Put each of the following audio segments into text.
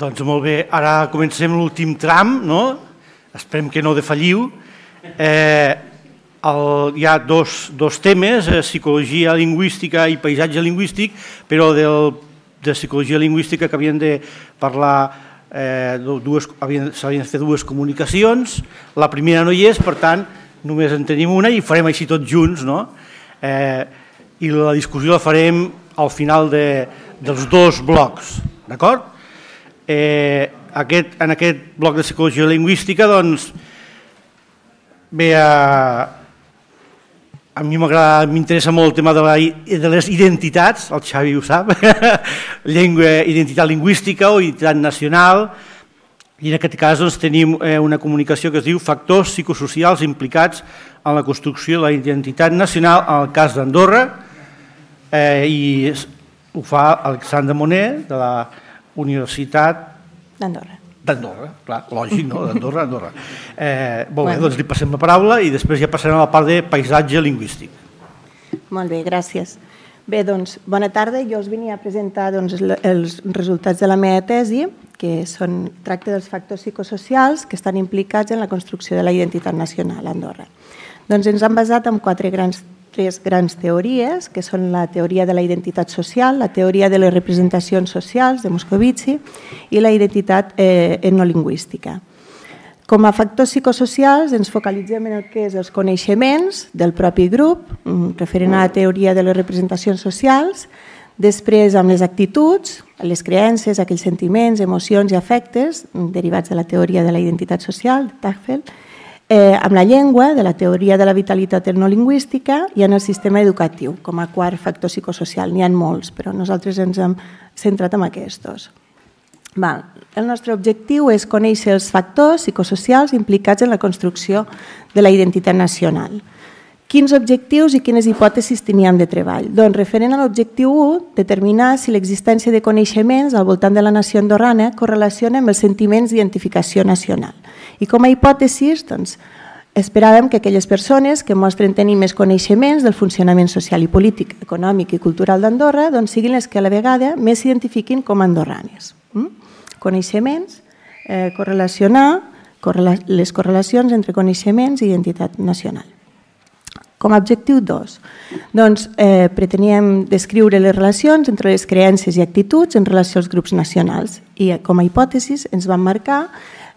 Doncs molt bé, ara comencem l'últim tram, no? Esperem que no defalliu. Eh, el, hi ha dos, dos temes, eh, psicologia lingüística i paisatge lingüístic, però del, de psicologia lingüística que havien de parlar eh, havien, s'havien de fer dues comunicacions, la primera no hi és, per tant, només en tenim una i farem així tots junts, no? Eh, I la discussió la farem al final de, dels dos blocs, d'acord? Eh, aquest, en aquest bloc de psicologia lingüística doncs, bé, a... Eh, a mi m'agrada, m'interessa molt el tema de, la, de les identitats, el Xavi ho sap, llengua, identitat lingüística o identitat nacional, i en aquest cas doncs, tenim eh, una comunicació que es diu factors psicosocials implicats en la construcció de la identitat nacional en el cas d'Andorra eh, i ho fa Alexandre Monet de la Universitat... D'Andorra. D'Andorra, clar, lògic, no? D'Andorra, Andorra. Eh, molt bueno. bé, doncs li passem la paraula i després ja passarem a la part de paisatge lingüístic. Molt bé, gràcies. Bé, doncs, bona tarda. Jo us venia a presentar doncs, els resultats de la meva tesi, que són, tracte dels factors psicosocials que estan implicats en la construcció de la identitat nacional a Andorra. Doncs ens han basat en quatre grans tres grans teories, que són la teoria de la identitat social, la teoria de les representacions socials de Moscovici i la identitat eh, etnolingüística. Com a factors psicosocials ens focalitzem en el que és els coneixements del propi grup, mm, referent a la teoria de les representacions socials, després amb les actituds, les creences, aquells sentiments, emocions i afectes derivats de la teoria de la identitat social, de Tafel, eh, amb la llengua, de la teoria de la vitalitat etnolingüística i en el sistema educatiu, com a quart factor psicosocial. N'hi ha molts, però nosaltres ens hem centrat en aquests. Val. El nostre objectiu és conèixer els factors psicosocials implicats en la construcció de la identitat nacional. Quins objectius i quines hipòtesis teníem de treball? Doncs, referent a l'objectiu 1, determinar si l'existència de coneixements al voltant de la nació andorrana correlaciona amb els sentiments d'identificació nacional. I com a hipòtesis, doncs, Esperàvem que aquelles persones que mostren tenir més coneixements del funcionament social i polític, econòmic i cultural d'Andorra doncs siguin les que a la vegada més s'identifiquin com a andorranes. Mm? Coneixements, eh, correlacionar correla les correlacions entre coneixements i identitat nacional. Com a objectiu 2, doncs, eh, preteníem descriure les relacions entre les creences i actituds en relació als grups nacionals i eh, com a hipòtesis ens van marcar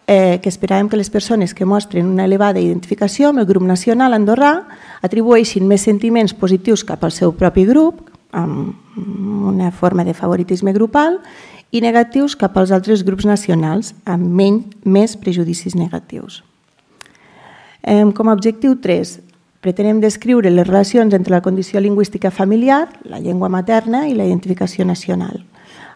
eh, que esperàvem que les persones que mostren una elevada identificació amb el grup nacional andorrà atribueixin més sentiments positius cap al seu propi grup, amb una forma de favoritisme grupal, i negatius cap als altres grups nacionals, amb menys, més prejudicis negatius. Com a objectiu 3, Pretenem descriure les relacions entre la condició lingüística familiar, la llengua materna i la identificació nacional.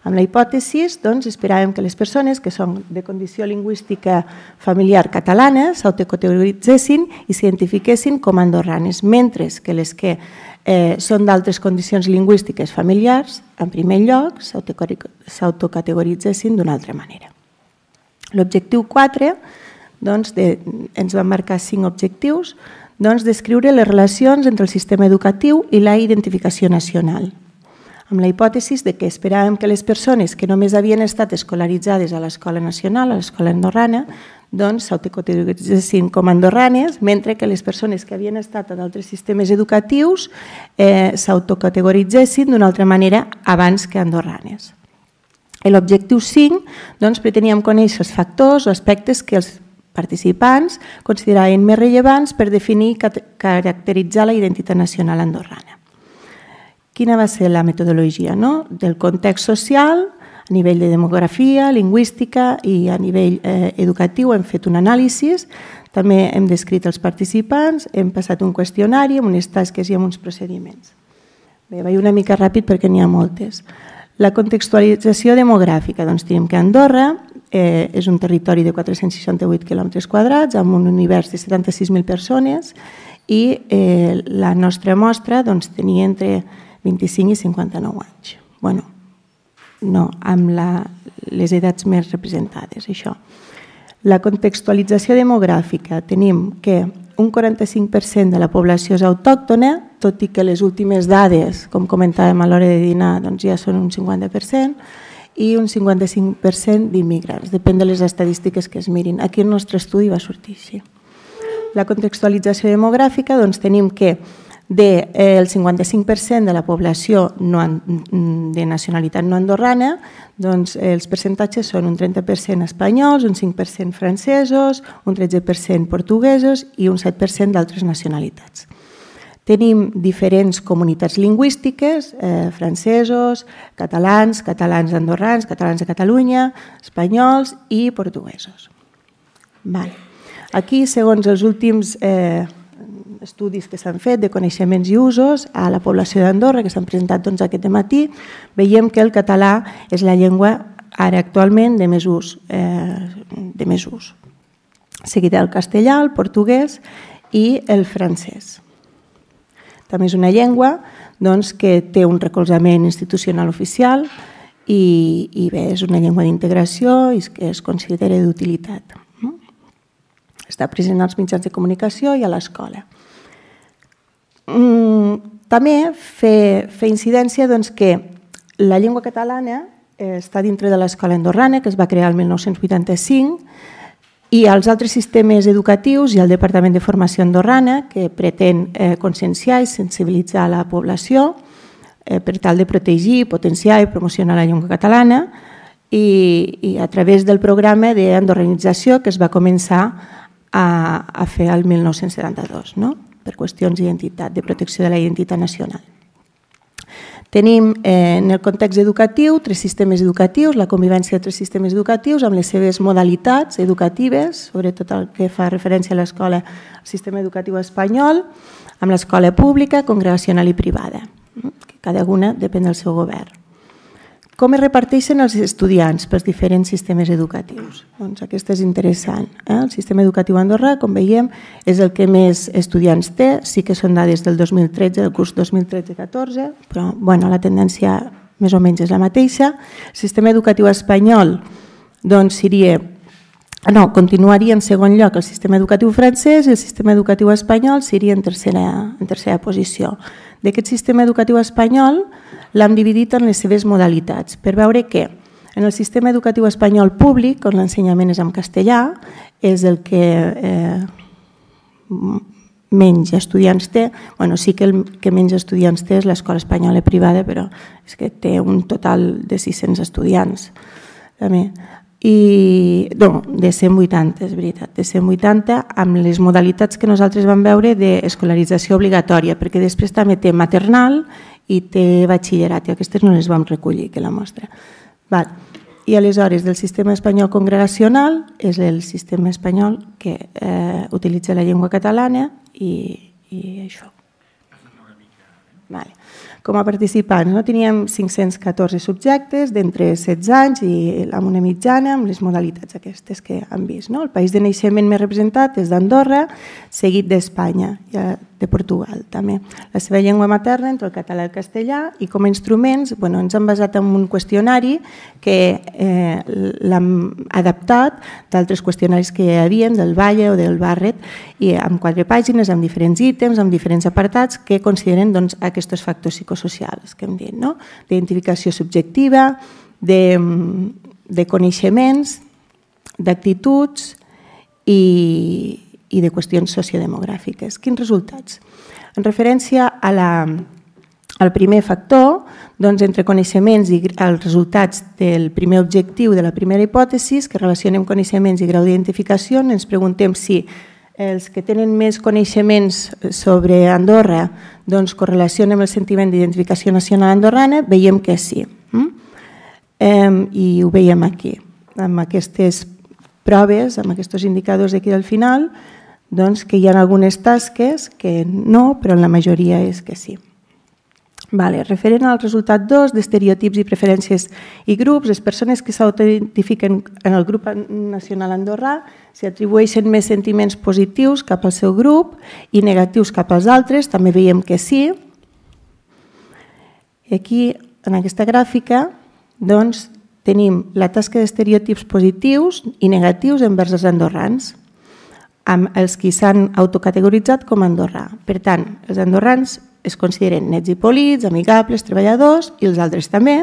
Amb la hipòtesi, doncs, esperàvem que les persones que són de condició lingüística familiar catalana s'autocategoritzessin i s'identifiquessin com a andorranes, mentre que les que eh, són d'altres condicions lingüístiques familiars, en primer lloc, s'autocategoritzessin d'una altra manera. L'objectiu 4, doncs, de, ens va marcar cinc objectius, doncs, descriure les relacions entre el sistema educatiu i la identificació nacional amb la hipòtesi de que esperàvem que les persones que només havien estat escolaritzades a l'Escola Nacional, a l'Escola Andorrana, doncs s'autocategoritzessin com a andorranes, mentre que les persones que havien estat a d'altres sistemes educatius eh, s'autocategoritzessin d'una altra manera abans que andorranes. L'objectiu 5 doncs, preteníem conèixer els factors o aspectes que els participants consideraven més rellevants per definir i caracteritzar la identitat nacional andorrana. Quina va ser la metodologia? No? Del context social, a nivell de demografia, lingüística i a nivell eh, educatiu hem fet un anàlisi, també hem descrit els participants, hem passat un qüestionari amb unes tasques i amb uns procediments. Bé, vaig una mica ràpid perquè n'hi ha moltes. La contextualització demogràfica, doncs tenim que Andorra Eh, és un territori de 468 km quadrats amb un univers de 76.000 persones i eh, la nostra mostra doncs, tenia entre 25 i 59 anys. bueno, no, amb la, les edats més representades, això. La contextualització demogràfica. Tenim que un 45% de la població és autòctona, tot i que les últimes dades, com comentàvem a l'hora de dinar, doncs ja són un 50%, i un 55% d'immigrants, depèn de les estadístiques que es mirin. Aquí el nostre estudi va sortir així. La contextualització demogràfica, doncs tenim que del de, 55% eh, de la població no, mm, de nacionalitat no andorrana, doncs els percentatges són un 30% espanyols, un 5% francesos, un 13% portuguesos i un 7% d'altres nacionalitats. Tenim diferents comunitats lingüístiques, eh, francesos, catalans, catalans andorrans, catalans de Catalunya, espanyols i portuguesos. Vale. Aquí, segons els últims eh, estudis que s'han fet de coneixements i usos a la població d'Andorra, que s'han presentat doncs, aquest matí, veiem que el català és la llengua ara actualment de més ús. Eh, de més ús. Seguit el castellà, el portuguès i el francès. També és una llengua doncs, que té un recolzament institucional oficial i, i bé, és una llengua d'integració i que es considera d'utilitat. Està present als mitjans de comunicació i a l'escola. Mm, també fer, fer incidència doncs, que la llengua catalana eh, està dintre de l'escola andorrana, que es va crear el 1985, i els altres sistemes educatius i el Departament de Formació Andorrana, que pretén eh, conscienciar i sensibilitzar la població eh, per tal de protegir, potenciar i promocionar la llengua catalana i, i a través del programa d'andorranització que es va començar a, a fer el 1972 no? per qüestions d'identitat, de protecció de la identitat nacional. Tenim eh, en el context educatiu tres sistemes educatius, la convivència de tres sistemes educatius amb les seves modalitats educatives, sobretot el que fa referència a l'escola, al sistema educatiu espanyol, amb l'escola pública, congregacional i privada, que una depèn del seu govern. Com es reparteixen els estudiants pels diferents sistemes educatius? Doncs aquest és interessant. Eh? El sistema educatiu andorrà, com veiem, és el que més estudiants té. Sí que són dades del 2013, del curs 2013-14, però bueno, la tendència més o menys és la mateixa. El sistema educatiu espanyol doncs, seria no, continuaria en segon lloc el sistema educatiu francès i el sistema educatiu espanyol seria en tercera, en tercera posició d'aquest sistema educatiu espanyol l'hem dividit en les seves modalitats per veure que en el sistema educatiu espanyol públic, on l'ensenyament és en castellà, és el que eh, menys estudiants té, bueno, sí que el que menys estudiants té és l'escola espanyola privada, però és que té un total de 600 estudiants. També i, no, de 180, és veritat, de 180 amb les modalitats que nosaltres vam veure d'escolarització obligatòria, perquè després també té maternal i té batxillerat, i aquestes no les vam recollir, que la mostra. Val. I aleshores, del sistema espanyol congregacional és el sistema espanyol que eh, utilitza la llengua catalana i, i això. Vale com a participants. No? Teníem 514 subjectes d'entre 16 anys i amb una mitjana, amb les modalitats aquestes que han vist. No? El país de naixement més representat és d'Andorra, seguit d'Espanya i de Portugal també. La seva llengua materna entre el català i el castellà i com a instruments bueno, ens han basat en un qüestionari que eh, l'hem adaptat d'altres qüestionaris que hi havia, del Valle o del Barret, i amb quatre pàgines, amb diferents ítems, amb diferents apartats que consideren doncs, aquests factors psicosocials psicosocials, que hem dit, no? d'identificació subjectiva, de, mm, de coneixements, d'actituds i, i de qüestions sociodemogràfiques. Quins resultats? En referència a la, al primer factor, doncs, entre coneixements i els resultats del primer objectiu de la primera hipòtesi, que relacionem coneixements i grau d'identificació, ens preguntem si els que tenen més coneixements sobre Andorra doncs, correlacionen amb el sentiment d'identificació nacional andorrana, veiem que sí. Hm? I ho veiem aquí, amb aquestes proves, amb aquests indicadors d'aquí al final, doncs, que hi ha algunes tasques que no, però en la majoria és que sí. Vale. Referent al resultat 2 d'estereotips i preferències i grups, les persones que s'autentifiquen en el grup nacional andorrà s'atribueixen més sentiments positius cap al seu grup i negatius cap als altres, també veiem que sí. I aquí, en aquesta gràfica, doncs, tenim la tasca d'estereotips positius i negatius envers els andorrans amb els que s'han autocategoritzat com a andorrà. Per tant, els andorrans es consideren nets i polits, amigables, treballadors, i els altres també,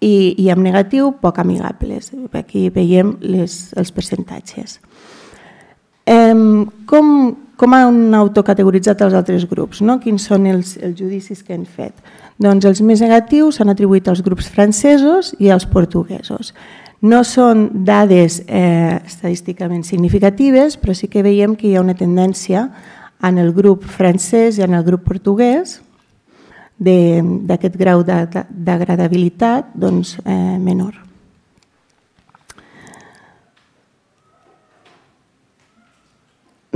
i, i amb negatiu poc amigables. Aquí veiem les, els percentatges. com, com han autocategoritzat els altres grups? No? Quins són els, els judicis que han fet? Doncs els més negatius s'han atribuït als grups francesos i als portuguesos. No són dades eh, estadísticament significatives, però sí que veiem que hi ha una tendència a en el grup francès i en el grup portuguès d'aquest grau d'agradabilitat doncs, eh, menor.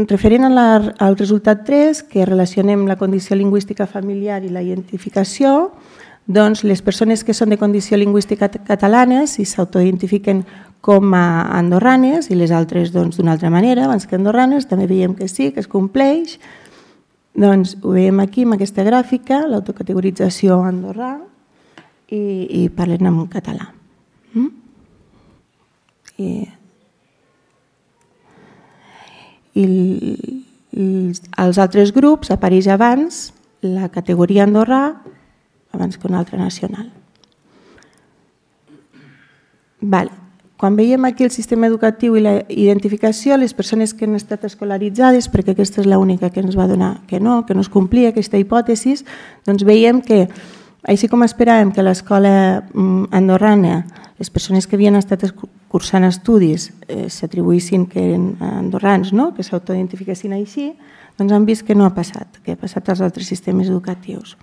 Referent a la, al resultat 3, que relacionem la condició lingüística familiar i la identificació, doncs les persones que són de condició lingüística catalana, si s'autoidentifiquen com a andorranes i les altres doncs, d'una doncs, altra manera, abans que andorranes, també veiem que sí, que es compleix. Doncs ho veiem aquí amb aquesta gràfica, l'autocategorització andorrà, i, i parlem en català. Mm? I, i els altres grups apareix abans la categoria andorrà abans que una altra nacional. Vale. Quan veiem aquí el sistema educatiu i la identificació, les persones que han estat escolaritzades, perquè aquesta és l'única que ens va donar que no, que no es complia aquesta hipòtesi, doncs veiem que, així com esperàvem que l'escola mm, andorrana, les persones que havien estat cursant estudis eh, s'atribuïssin que eren andorrans, no? que s'autoidentifiquessin així, doncs han vist que no ha passat, que ha passat als altres sistemes educatius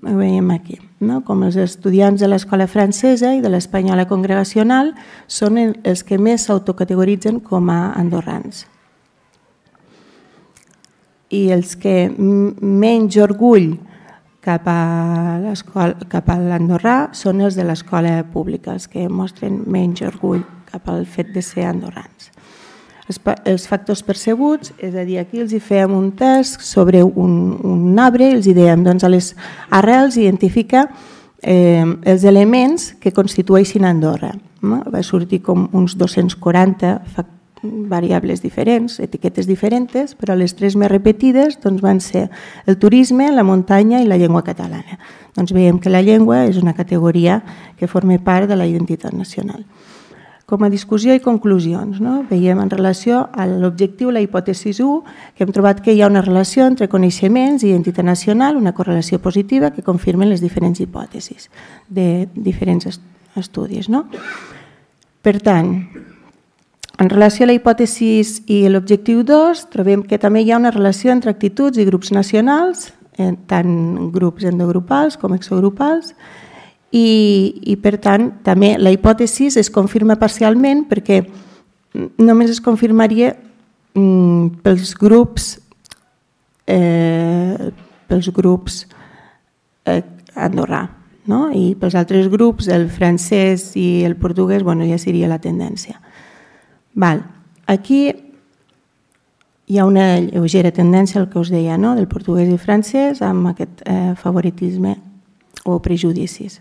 ho veiem aquí, no? com els estudiants de l'escola francesa i de l'espanyola congregacional són els que més s'autocategoritzen com a andorrans. I els que menys orgull cap a cap l'andorrà són els de l'escola pública, els que mostren menys orgull cap al fet de ser andorrans els factors percebuts, és a dir, aquí els hi fèiem un test sobre un, un arbre, els hi dèiem doncs, a les arrels identifica eh, els elements que constitueixin Andorra. No? Va sortir com uns 240 variables diferents, etiquetes diferents, però les tres més repetides doncs, van ser el turisme, la muntanya i la llengua catalana. Doncs veiem que la llengua és una categoria que forma part de la identitat nacional. Com a discussió i conclusions, no? veiem en relació a l'objectiu, la hipòtesi 1, que hem trobat que hi ha una relació entre coneixements i identitat nacional, una correlació positiva que confirmen les diferents hipòtesis de diferents estudis. No? Per tant, en relació a la hipòtesi i l'objectiu 2, trobem que també hi ha una relació entre actituds i grups nacionals, eh, tant grups endogrupals com exogrupals, i, i per tant també la hipòtesi es confirma parcialment perquè només es confirmaria mm, pels grups eh, pels grups eh, andorrà no? i pels altres grups el francès i el portuguès bueno, ja seria la tendència Val. aquí hi ha una lleugera tendència al que us deia no? del portuguès i francès amb aquest eh, favoritisme o prejudicis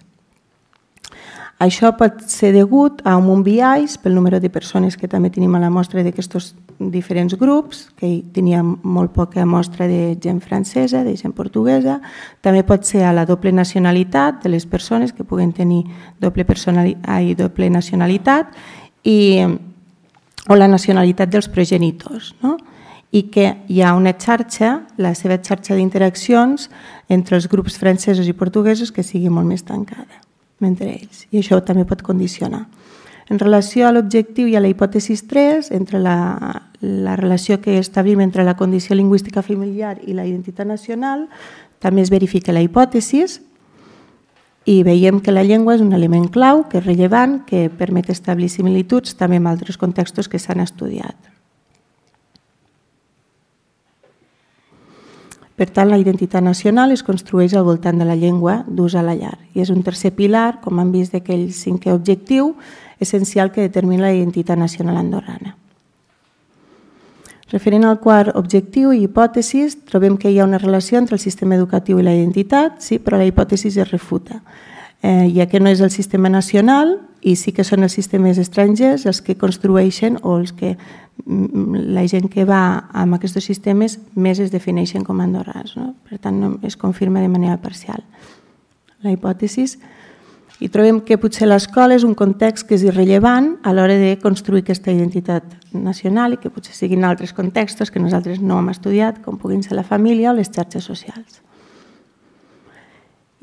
això pot ser degut a un biaix pel número de persones que també tenim a la mostra d'aquests diferents grups, que tenia molt poca mostra de gent francesa, de gent portuguesa. També pot ser a la doble nacionalitat de les persones que puguen tenir doble, personali... doble nacionalitat i, o la nacionalitat dels progenitors. No? i que hi ha una xarxa, la seva xarxa d'interaccions entre els grups francesos i portuguesos que sigui molt més tancada mentre ells, i això també pot condicionar. En relació a l'objectiu i a la hipòtesi 3, entre la, la relació que establim entre la condició lingüística familiar i la identitat nacional, també es verifica la hipòtesi i veiem que la llengua és un element clau, que és rellevant, que permet establir similituds també amb altres contextos que s'han estudiat. Per tant, la identitat nacional es construeix al voltant de la llengua d'ús a la llar i és un tercer pilar, com han vist d'aquell cinquè objectiu, essencial que determina la identitat nacional andorrana. Referent al quart objectiu i hipòtesis, trobem que hi ha una relació entre el sistema educatiu i la identitat, sí, però la hipòtesi es refuta eh, ja que no és el sistema nacional i sí que són els sistemes estrangers els que construeixen o els que mm, mm, la gent que va amb aquests sistemes més es defineixen com a andorrans. No? Per tant, no es confirma de manera parcial la hipòtesi. I trobem que potser l'escola és un context que és irrellevant a l'hora de construir aquesta identitat nacional i que potser siguin altres contextos que nosaltres no hem estudiat, com puguin ser la família o les xarxes socials.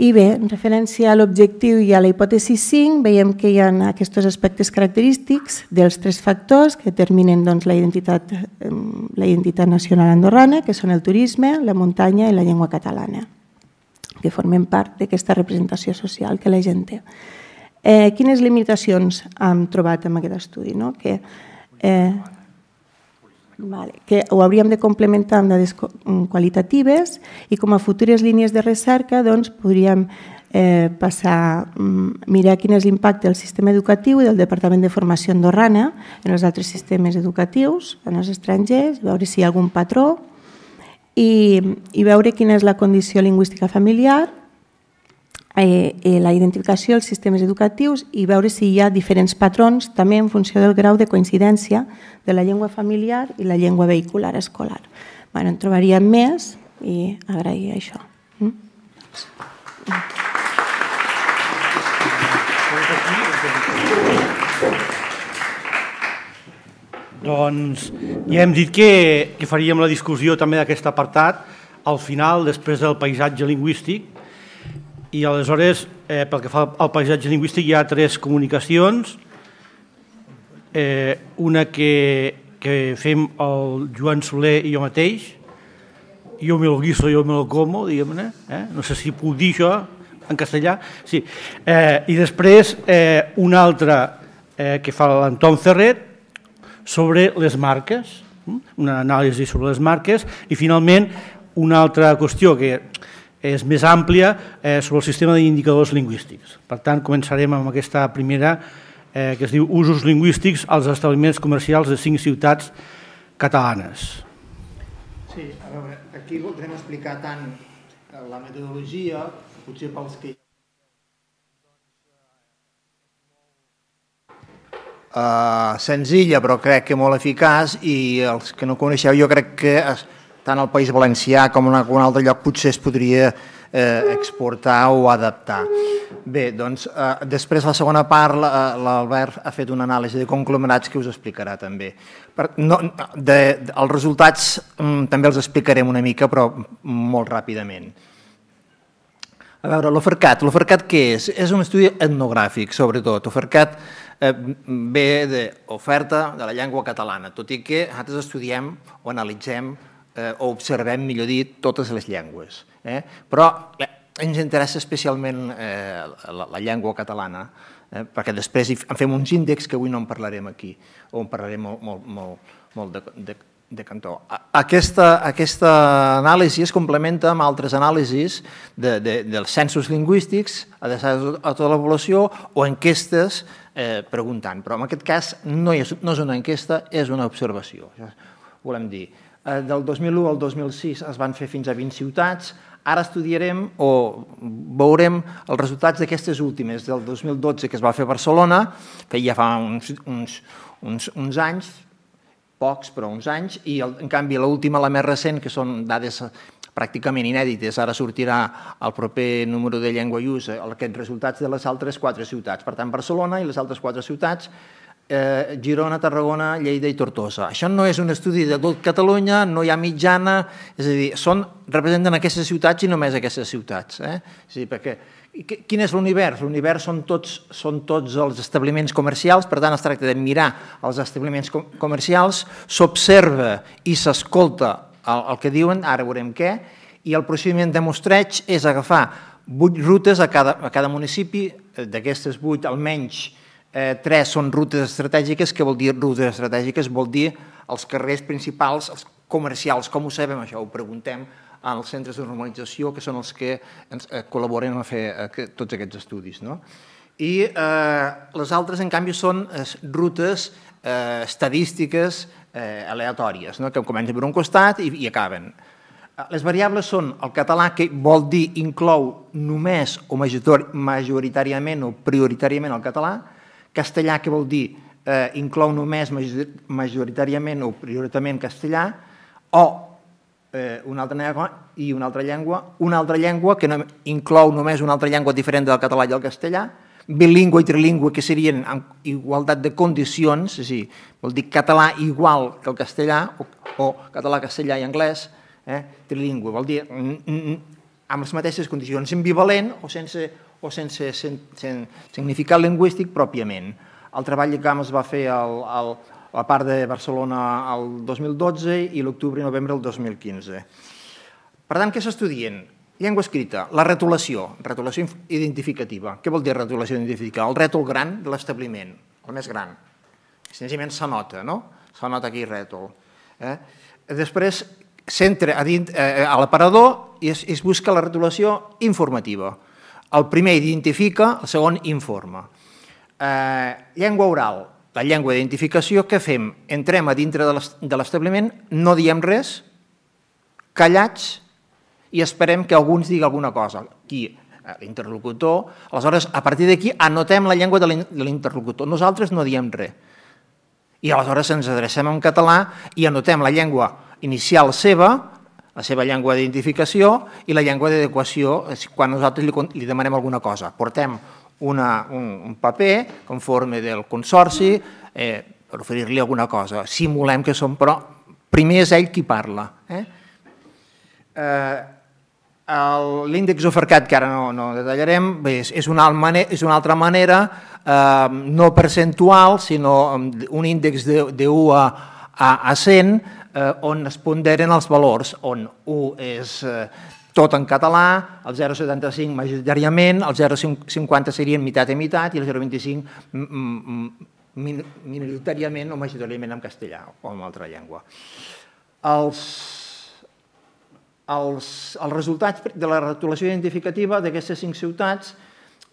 I bé, en referència a l'objectiu i a la hipòtesi 5, veiem que hi ha aquests aspectes característics dels tres factors que determinen doncs, la, identitat, la identitat nacional andorrana, que són el turisme, la muntanya i la llengua catalana, que formen part d'aquesta representació social que la gent té. Eh, quines limitacions hem trobat en aquest estudi? No? Que, eh, Vale, que ho hauríem de complementar amb dades mm, qualitatives i com a futures línies de recerca doncs, podríem eh, passar, mm, mirar quin és l'impacte del sistema educatiu i del Departament de Formació Andorrana en els altres sistemes educatius, en els estrangers, veure si hi ha algun patró i, i veure quina és la condició lingüística familiar eh, eh, la identificació dels sistemes educatius i veure si hi ha diferents patrons també en funció del grau de coincidència de la llengua familiar i la llengua vehicular escolar. Bueno, en trobaríem més i agrair això. Mm? Doncs ja hem dit que, que faríem la discussió també d'aquest apartat al final, després del paisatge lingüístic, i aleshores, eh, pel que fa al paisatge lingüístic, hi ha tres comunicacions. Eh, una que, que fem el Joan Soler i jo mateix. Jo me lo guiso, jo me lo como, diguem-ne. Eh? No sé si puc dir això en castellà. Sí. Eh, I després eh, una altra eh, que fa l'Anton Ferret sobre les marques, mm? una anàlisi sobre les marques, i finalment una altra qüestió que és més àmplia eh, sobre el sistema d'indicadors lingüístics. Per tant, començarem amb aquesta primera, eh, que es diu Usos lingüístics als establiments comercials de cinc ciutats catalanes. Sí, a veure, aquí voldrem explicar tant la metodologia, potser pels que... Uh, senzilla, però crec que molt eficaç, i els que no coneixeu jo crec que... Es tant al País Valencià com en algun altre lloc potser es podria eh, exportar o adaptar. Bé, doncs, eh, després la segona part l'Albert ha fet una anàlisi de conglomerats que us explicarà també. Per, no, de, els resultats mm, també els explicarem una mica, però molt ràpidament. A veure, l'Ofercat, l'Ofercat què és? És un estudi etnogràfic, sobretot. L'Ofercat eh, ve d'oferta de la llengua catalana, tot i que nosaltres estudiem o analitzem eh, o observem, millor dit, totes les llengües. Eh? Però eh, ens interessa especialment eh, la, la llengua catalana, eh, perquè després en fem uns índexs que avui no en parlarem aquí, o en parlarem molt, molt, molt, molt de, de, de cantó. Aquesta, aquesta anàlisi es complementa amb altres anàlisis de, de, dels censos lingüístics adreçats a tota la població o enquestes eh, preguntant. Però en aquest cas no és, no és una enquesta, és una observació. Volem dir, Eh, del 2001 al 2006 es van fer fins a 20 ciutats, ara estudiarem o veurem els resultats d'aquestes últimes, del 2012 que es va fer a Barcelona, que ja fa uns, uns, uns, uns anys, pocs però uns anys, i el, en canvi l'última, la més recent, que són dades pràcticament inèdites, ara sortirà el proper número de llengua i ús, eh, aquests resultats de les altres quatre ciutats. Per tant, Barcelona i les altres quatre ciutats, eh, Girona, Tarragona, Lleida i Tortosa. Això no és un estudi de tot Catalunya, no hi ha mitjana, és a dir, són, representen aquestes ciutats i només aquestes ciutats. Eh? És a dir, perquè Quin és l'univers? L'univers són tots, són tots els establiments comercials, per tant es tracta de mirar els establiments comercials, s'observa i s'escolta el, el que diuen, ara veurem què, i el procediment de mostreig és agafar vuit rutes a cada, a cada municipi, d'aquestes vuit almenys eh, tres són rutes estratègiques, que vol dir rutes estratègiques, vol dir els carrers principals, els comercials, com ho sabem això? Ho preguntem als centres de normalització, que són els que ens eh, col·laboren a fer eh, tots aquests estudis. No? I eh, les altres, en canvi, són eh, rutes eh, estadístiques eh, aleatòries, no? que comencen per un costat i, i acaben. Les variables són el català, que vol dir inclou només o majoritàriament o prioritàriament el català, Castellà, que vol dir eh, inclou només majoritàriament o prioritament castellà, o eh, una altra llengua i una altra llengua, una altra llengua que no, inclou només una altra llengua diferent del català i el castellà, bilingüe i trilingüe, que serien en igualtat de condicions, és a dir, vol dir català igual que el castellà, o, o català, castellà i anglès, eh? trilingüe, vol dir amb les mateixes condicions, ambivalent o sense o sense, significat lingüístic pròpiament. El treball que es va fer al, al, a la part de Barcelona el 2012 i l'octubre i novembre del 2015. Per tant, què s'estudien? Llengua escrita, la retolació, retolació identificativa. Què vol dir retolació identificativa? El rètol gran de l'establiment, el més gran. Senzillament s'anota, no? S'anota aquí rètol. Eh? Després s'entra a, dint, eh, eh a l'aparador i es, es busca la retolació informativa. El primer identifica, el segon informa. Eh, llengua oral, la llengua d'identificació, què fem? Entrem a dintre de l'establiment, no diem res, callats i esperem que algú ens digui alguna cosa. Qui? Eh, l'interlocutor. Aleshores, a partir d'aquí, anotem la llengua de l'interlocutor. Nosaltres no diem res. I aleshores ens adrecem en català i anotem la llengua inicial seva, la seva llengua d'identificació i la llengua d'adequació quan nosaltres li, li demanem alguna cosa. Portem una, un, un paper conforme del consorci eh, per oferir-li alguna cosa. Simulem que som, però primer és ell qui parla. Eh? Eh, L'índex ofercat, que ara no, no detallarem, és, és, una, és una altra manera, eh, no percentual, sinó un índex de, de 1 a, a, a 100, eh, on es ponderen els valors, on 1 és eh, tot en català, el 0,75 majoritàriament, el 0,50 serien mitat i mitat i el 0,25 minoritàriament o majoritàriament en castellà o en altra llengua. Els, els, els resultats de la retolació identificativa d'aquestes cinc ciutats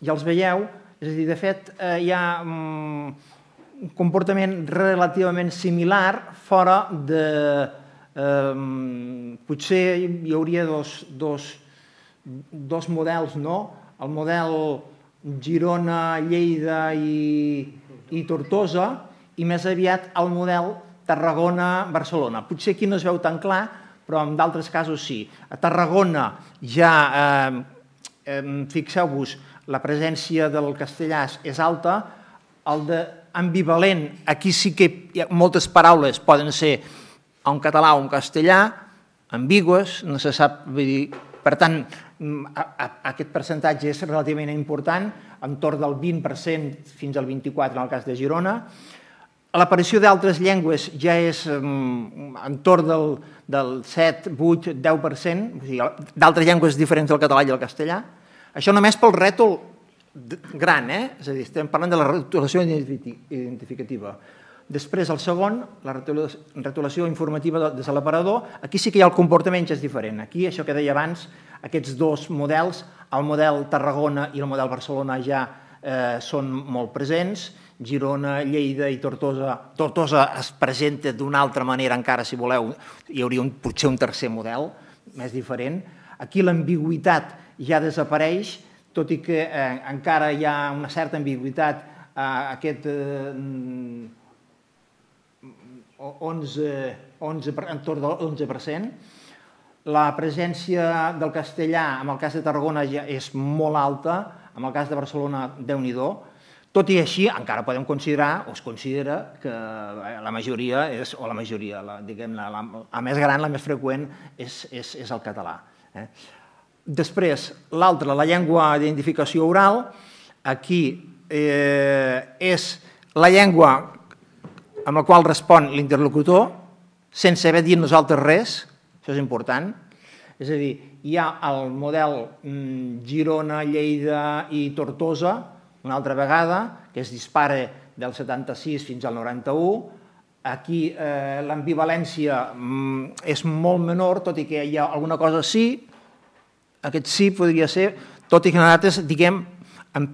ja els veieu, és a dir, de fet, eh, hi ha... Mm, un comportament relativament similar fora de... Eh, potser hi hauria dos, dos, dos models, no? El model Girona, Lleida i, i Tortosa i més aviat el model Tarragona-Barcelona. Potser aquí no es veu tan clar, però en d'altres casos sí. A Tarragona ja, eh, eh, fixeu-vos, la presència del castellàs és alta, el de ambivalent, aquí sí que hi ha moltes paraules poden ser en català o en castellà, ambigües, no se sap, vull dir, per tant, mm, a, a, aquest percentatge és relativament important, entorn del 20% fins al 24% en el cas de Girona. L'aparició d'altres llengües ja és um, entorn del, del 7, 8, 10%, o sigui, d'altres llengües diferents del català i el castellà. Això només pel rètol gran, eh? és a dir, estem parlant de la retolació identificativa. Després, el segon, la retolació informativa de l'aparador, aquí sí que hi ha el comportament que és diferent. Aquí, això que deia abans, aquests dos models, el model Tarragona i el model Barcelona ja eh, són molt presents, Girona, Lleida i Tortosa. Tortosa es presenta d'una altra manera encara, si voleu, hi hauria un, potser un tercer model, més diferent. Aquí l'ambigüitat ja desapareix, tot i que eh, encara hi ha una certa ambigüitat eh, aquest eh, 11, mm, 11, entorn del 11%, La presència del castellà, en el cas de Tarragona, ja és molt alta, en el cas de Barcelona, déu nhi tot i així, encara podem considerar, o es considera, que eh, la majoria és, o la majoria, la, diguem la, la, la més gran, la més freqüent, és, és, és el català. Eh? Després, l'altra, la llengua d'identificació oral, aquí eh, és la llengua amb la qual respon l'interlocutor, sense haver dit nosaltres res, això és important, és a dir, hi ha el model mm, Girona, Lleida i Tortosa, una altra vegada, que es dispara del 76 fins al 91, aquí eh, l'ambivalència mm, és molt menor, tot i que hi ha alguna cosa sí, aquest sí podria ser, tot i que nosaltres, diguem, en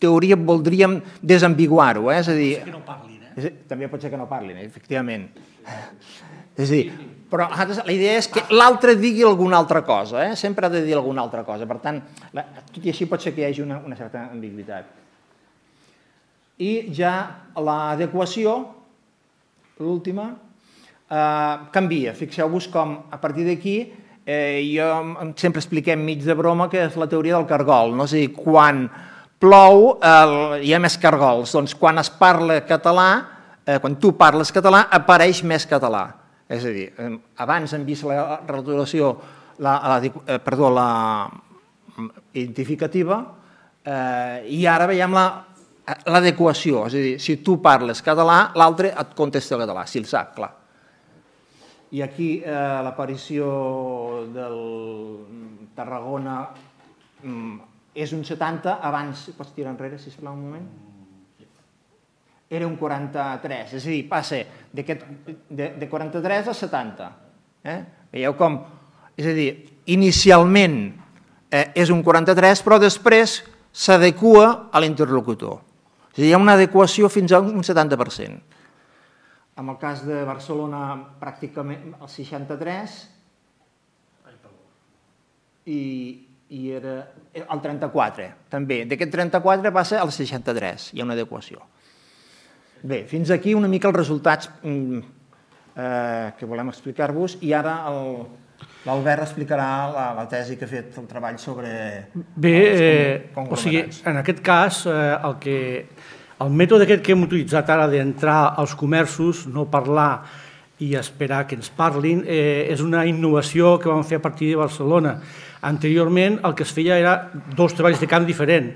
teoria voldríem desambiguar-ho, eh? és a dir... Pot ser que no parlin, eh? També pot ser que no parlin, efectivament. És a dir, però la idea és que l'altre digui alguna altra cosa, eh? sempre ha de dir alguna altra cosa. Per tant, tot i així pot ser que hi hagi una, una certa ambiguïtat. I ja l'adequació, l'última, eh, canvia. Fixeu-vos com a partir d'aquí eh, jo sempre expliquem mig de broma que és la teoria del cargol, no? és a dir, quan plou el, hi ha més cargols, doncs quan es parla català, eh, quan tu parles català, apareix més català. És a dir, eh, abans hem vist la retoració, la, la, eh, perdó, la mm, identificativa, eh, i ara veiem la eh, l'adequació, és a dir, si tu parles català, l'altre et contesta el català, si el sap, clar. I aquí eh, l'aparició del Tarragona mm, és un 70, abans... Pots tirar enrere, si plau un moment? Mm, Era un 43, és a dir, passa de, de 43 a 70. Eh? Veieu com... És a dir, inicialment eh, és un 43, però després s'adequa a l'interlocutor. És a dir, hi ha una adequació fins a un 70% en el cas de Barcelona pràcticament el 63 i, i era el 34 també, d'aquest 34 passa al 63 hi ha una adequació bé, fins aquí una mica els resultats mm, eh, que volem explicar-vos i ara el, L'Albert explicarà la, la tesi que ha fet el treball sobre... Bé, eh, o sigui, en aquest cas, eh, el que el mètode aquest que hem utilitzat ara d'entrar als comerços, no parlar i esperar que ens parlin, eh, és una innovació que vam fer a partir de Barcelona. Anteriorment el que es feia era dos treballs de camp diferent.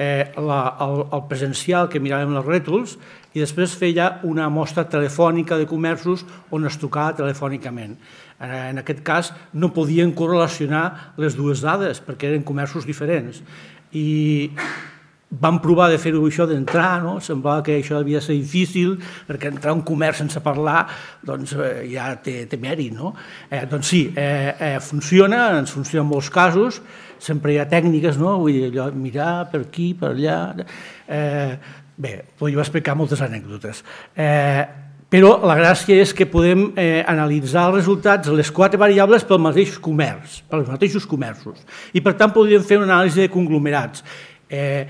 Eh, la, el, el presencial, que miràvem els rètols, i després feia una mostra telefònica de comerços on es tocava telefònicament. Eh, en aquest cas no podien correlacionar les dues dades perquè eren comerços diferents. I van provar de fer-ho això d'entrar, no? semblava que això havia de ser difícil, perquè entrar un comerç sense parlar doncs, eh, ja té, té mèrit. No? Eh, doncs sí, eh, eh, funciona, ens funciona en molts casos, sempre hi ha tècniques, no? vull dir, allò, mirar per aquí, per allà... Eh, bé, podria explicar moltes anècdotes. Eh, però la gràcia és que podem eh, analitzar els resultats, les quatre variables pel mateix comerç, pels mateixos comerços. I per tant podríem fer una anàlisi de conglomerats. Eh,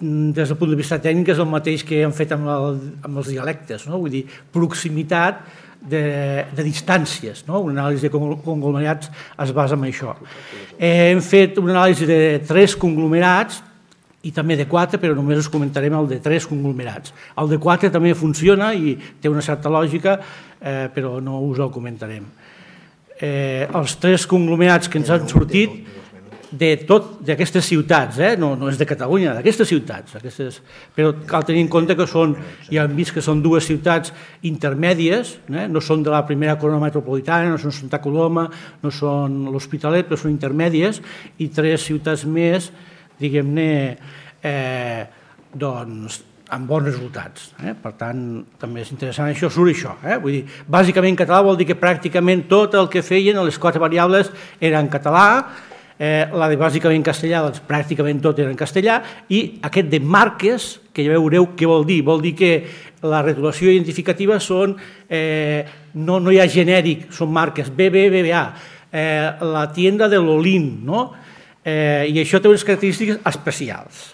Mm, des del punt de vista tècnic és el mateix que hem fet amb, el, amb els dialectes, no? vull dir, proximitat de, de distàncies, no? una anàlisi de conglomerats es basa en això. Eh, hem fet una anàlisi de tres conglomerats i també de quatre, però només us comentarem el de tres conglomerats. El de quatre també funciona i té una certa lògica, eh, però no us el comentarem. Eh, els tres conglomerats que ens han sortit de tot d'aquestes ciutats, eh? no, no és de Catalunya, d'aquestes ciutats. Aquestes... Però cal tenir en compte que són, ja hem vist que són dues ciutats intermèdies, eh? no són de la primera corona metropolitana, no són Santa Coloma, no són l'Hospitalet, però són intermèdies, i tres ciutats més, diguem-ne, eh, doncs, amb bons resultats. Eh? Per tant, també és interessant això, surt això. Eh? Vull dir, bàsicament català vol dir que pràcticament tot el que feien, les quatre variables, eren català, eh, la de bàsicament castellà, doncs pràcticament tot era en castellà, i aquest de marques, que ja veureu què vol dir, vol dir que la retolació identificativa són, eh, no, no hi ha genèric, són marques BBBA, eh, la tienda de l'Olin, no? eh, i això té unes característiques especials.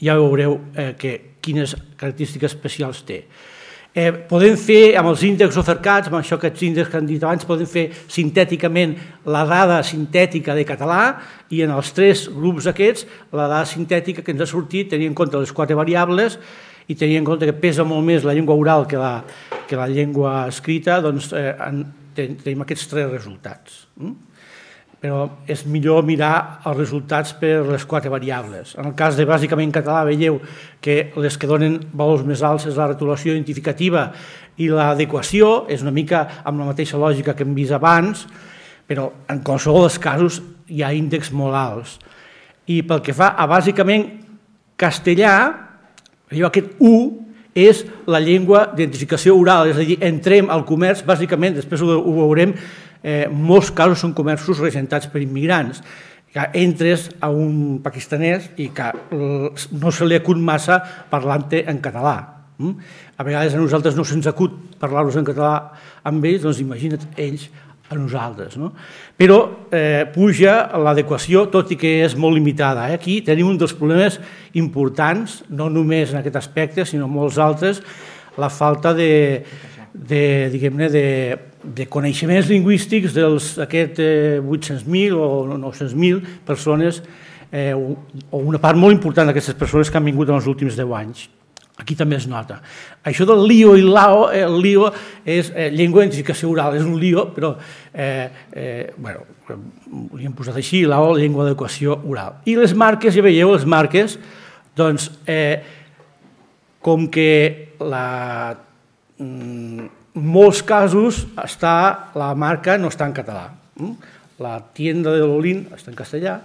Ja veureu eh, que, quines característiques especials té. Eh, Eh, podem fer, amb els índexs ofercats, amb això que els índexs que han dit abans, podem fer sintèticament la dada sintètica de català i en els tres grups aquests, la dada sintètica que ens ha sortit, tenint en compte les quatre variables i tenint en compte que pesa molt més la llengua oral que la, que la llengua escrita, doncs eh, en, ten, tenim aquests tres resultats. Mm? però és millor mirar els resultats per les quatre variables. En el cas de bàsicament català veieu que les que donen valors més alts és la retolació identificativa i l'adequació, és una mica amb la mateixa lògica que hem vist abans, però en qualsevol dels casos hi ha índexs molt alts. I pel que fa a bàsicament castellà, veieu aquest 1 és la llengua d'identificació oral, és a dir, entrem al comerç, bàsicament, després ho, ho veurem, eh, molts casos són comerços regentats per immigrants que entres a un pakistanès i que no se li acut massa parlant-te en català. Hm? A vegades a nosaltres no se'ns acut parlar-los en català amb ells, doncs imagina't ells a nosaltres. No? Però eh, puja l'adequació, tot i que és molt limitada. Eh? Aquí tenim un dels problemes importants, no només en aquest aspecte, sinó molts altres, la falta de, de, diguem-ne, de de coneixements lingüístics dels aquest eh, 800.000 o 900.000 persones eh, o una part molt important d'aquestes persones que han vingut en els últims 10 anys. Aquí també es nota. Això del lio i lao, eh, el lio és eh, llengua d'identificació oral, és un lio, però eh, eh, bueno, li hem posat així, lao, llengua d'equació oral. I les marques, ja veieu, les marques, doncs, eh, com que la, mm, molts casos està, la marca no està en català. Hm? La tienda de l'Olin està en castellà,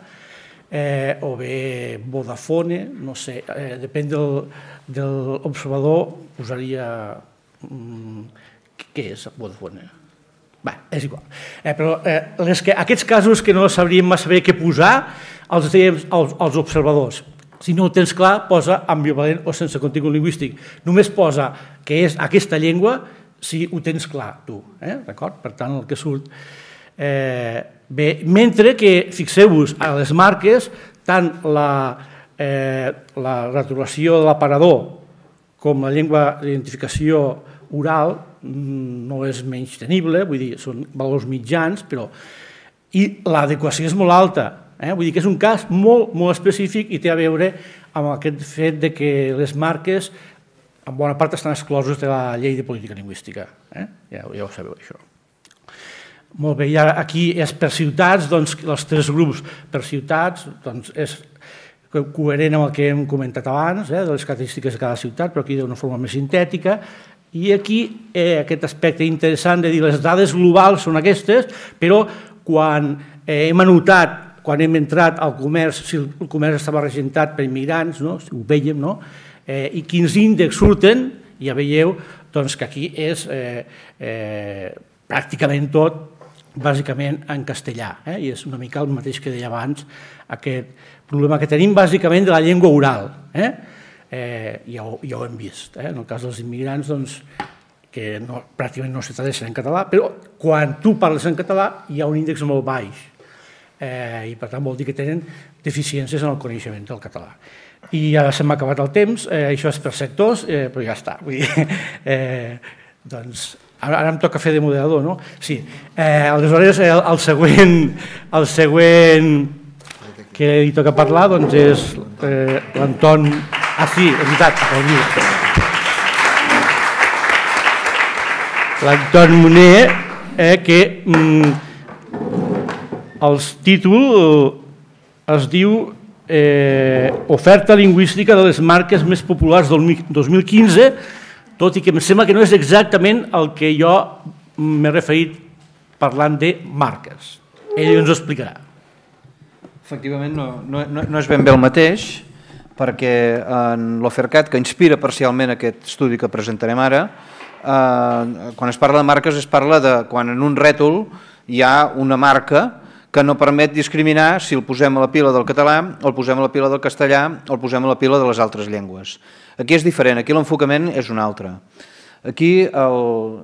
eh, o bé Vodafone, no sé, eh, depèn del, del observador, posaria... Mm, què és Vodafone? Bé, és igual. Eh, però eh, les que, aquests casos que no sabríem massa bé què posar, els dèiem als, als observadors. Si no ho tens clar, posa ambivalent o sense contingut lingüístic. Només posa que és aquesta llengua si ho tens clar, tu. Eh? D'acord? Per tant, el que surt... Eh, bé, mentre que, fixeu-vos, a les marques, tant la, eh, la retolació de l'aparador com la llengua d'identificació oral mm, no és menys tenible, vull dir, són valors mitjans, però... I l'adequació és molt alta, eh? vull dir que és un cas molt, molt específic i té a veure amb aquest fet de que les marques en bona part estan exclosos de la llei de política lingüística. Eh? Ja, ja ho sabeu, això. Molt bé, ara aquí és per ciutats, doncs els tres grups per ciutats, doncs és coherent amb el que hem comentat abans, eh, de les característiques de cada ciutat, però aquí d'una forma més sintètica, i aquí eh, aquest aspecte interessant de dir les dades globals són aquestes, però quan eh, hem anotat, quan hem entrat al comerç, si el comerç estava regentat per immigrants, no? si ho veiem, no? eh, i quins índexs surten, ja veieu doncs, que aquí és eh, eh, pràcticament tot bàsicament en castellà, eh? i és una mica el mateix que deia abans, aquest problema que tenim bàsicament de la llengua oral. Eh? Eh, ja, ho, ja ho hem vist. Eh? En el cas dels immigrants, doncs, que no, pràcticament no s'atreveixen en català, però quan tu parles en català hi ha un índex molt baix eh, i per tant vol dir que tenen deficiències en el coneixement del català. I ja se m'ha acabat el temps, eh, això és per sectors, eh, però ja està. Vull dir, eh, doncs ara, ara em toca fer de moderador, no? Sí. Eh, aleshores, el, el següent, el següent que li toca parlar doncs és eh, l'Anton... Ah, sí, és veritat, L'Anton Moner, eh, que mm, els títol eh, es diu eh, oferta lingüística de les marques més populars del 2015, tot i que em sembla que no és exactament el que jo m'he referit parlant de marques. Ell ens ho explicarà. Efectivament, no, no, no és ben bé el mateix, perquè en l'Ofercat, que inspira parcialment aquest estudi que presentarem ara, eh, quan es parla de marques es parla de quan en un rètol hi ha una marca que no permet discriminar si el posem a la pila del català, o el posem a la pila del castellà, o el posem a la pila de les altres llengües. Aquí és diferent, aquí l'enfocament és un altre. Aquí, el...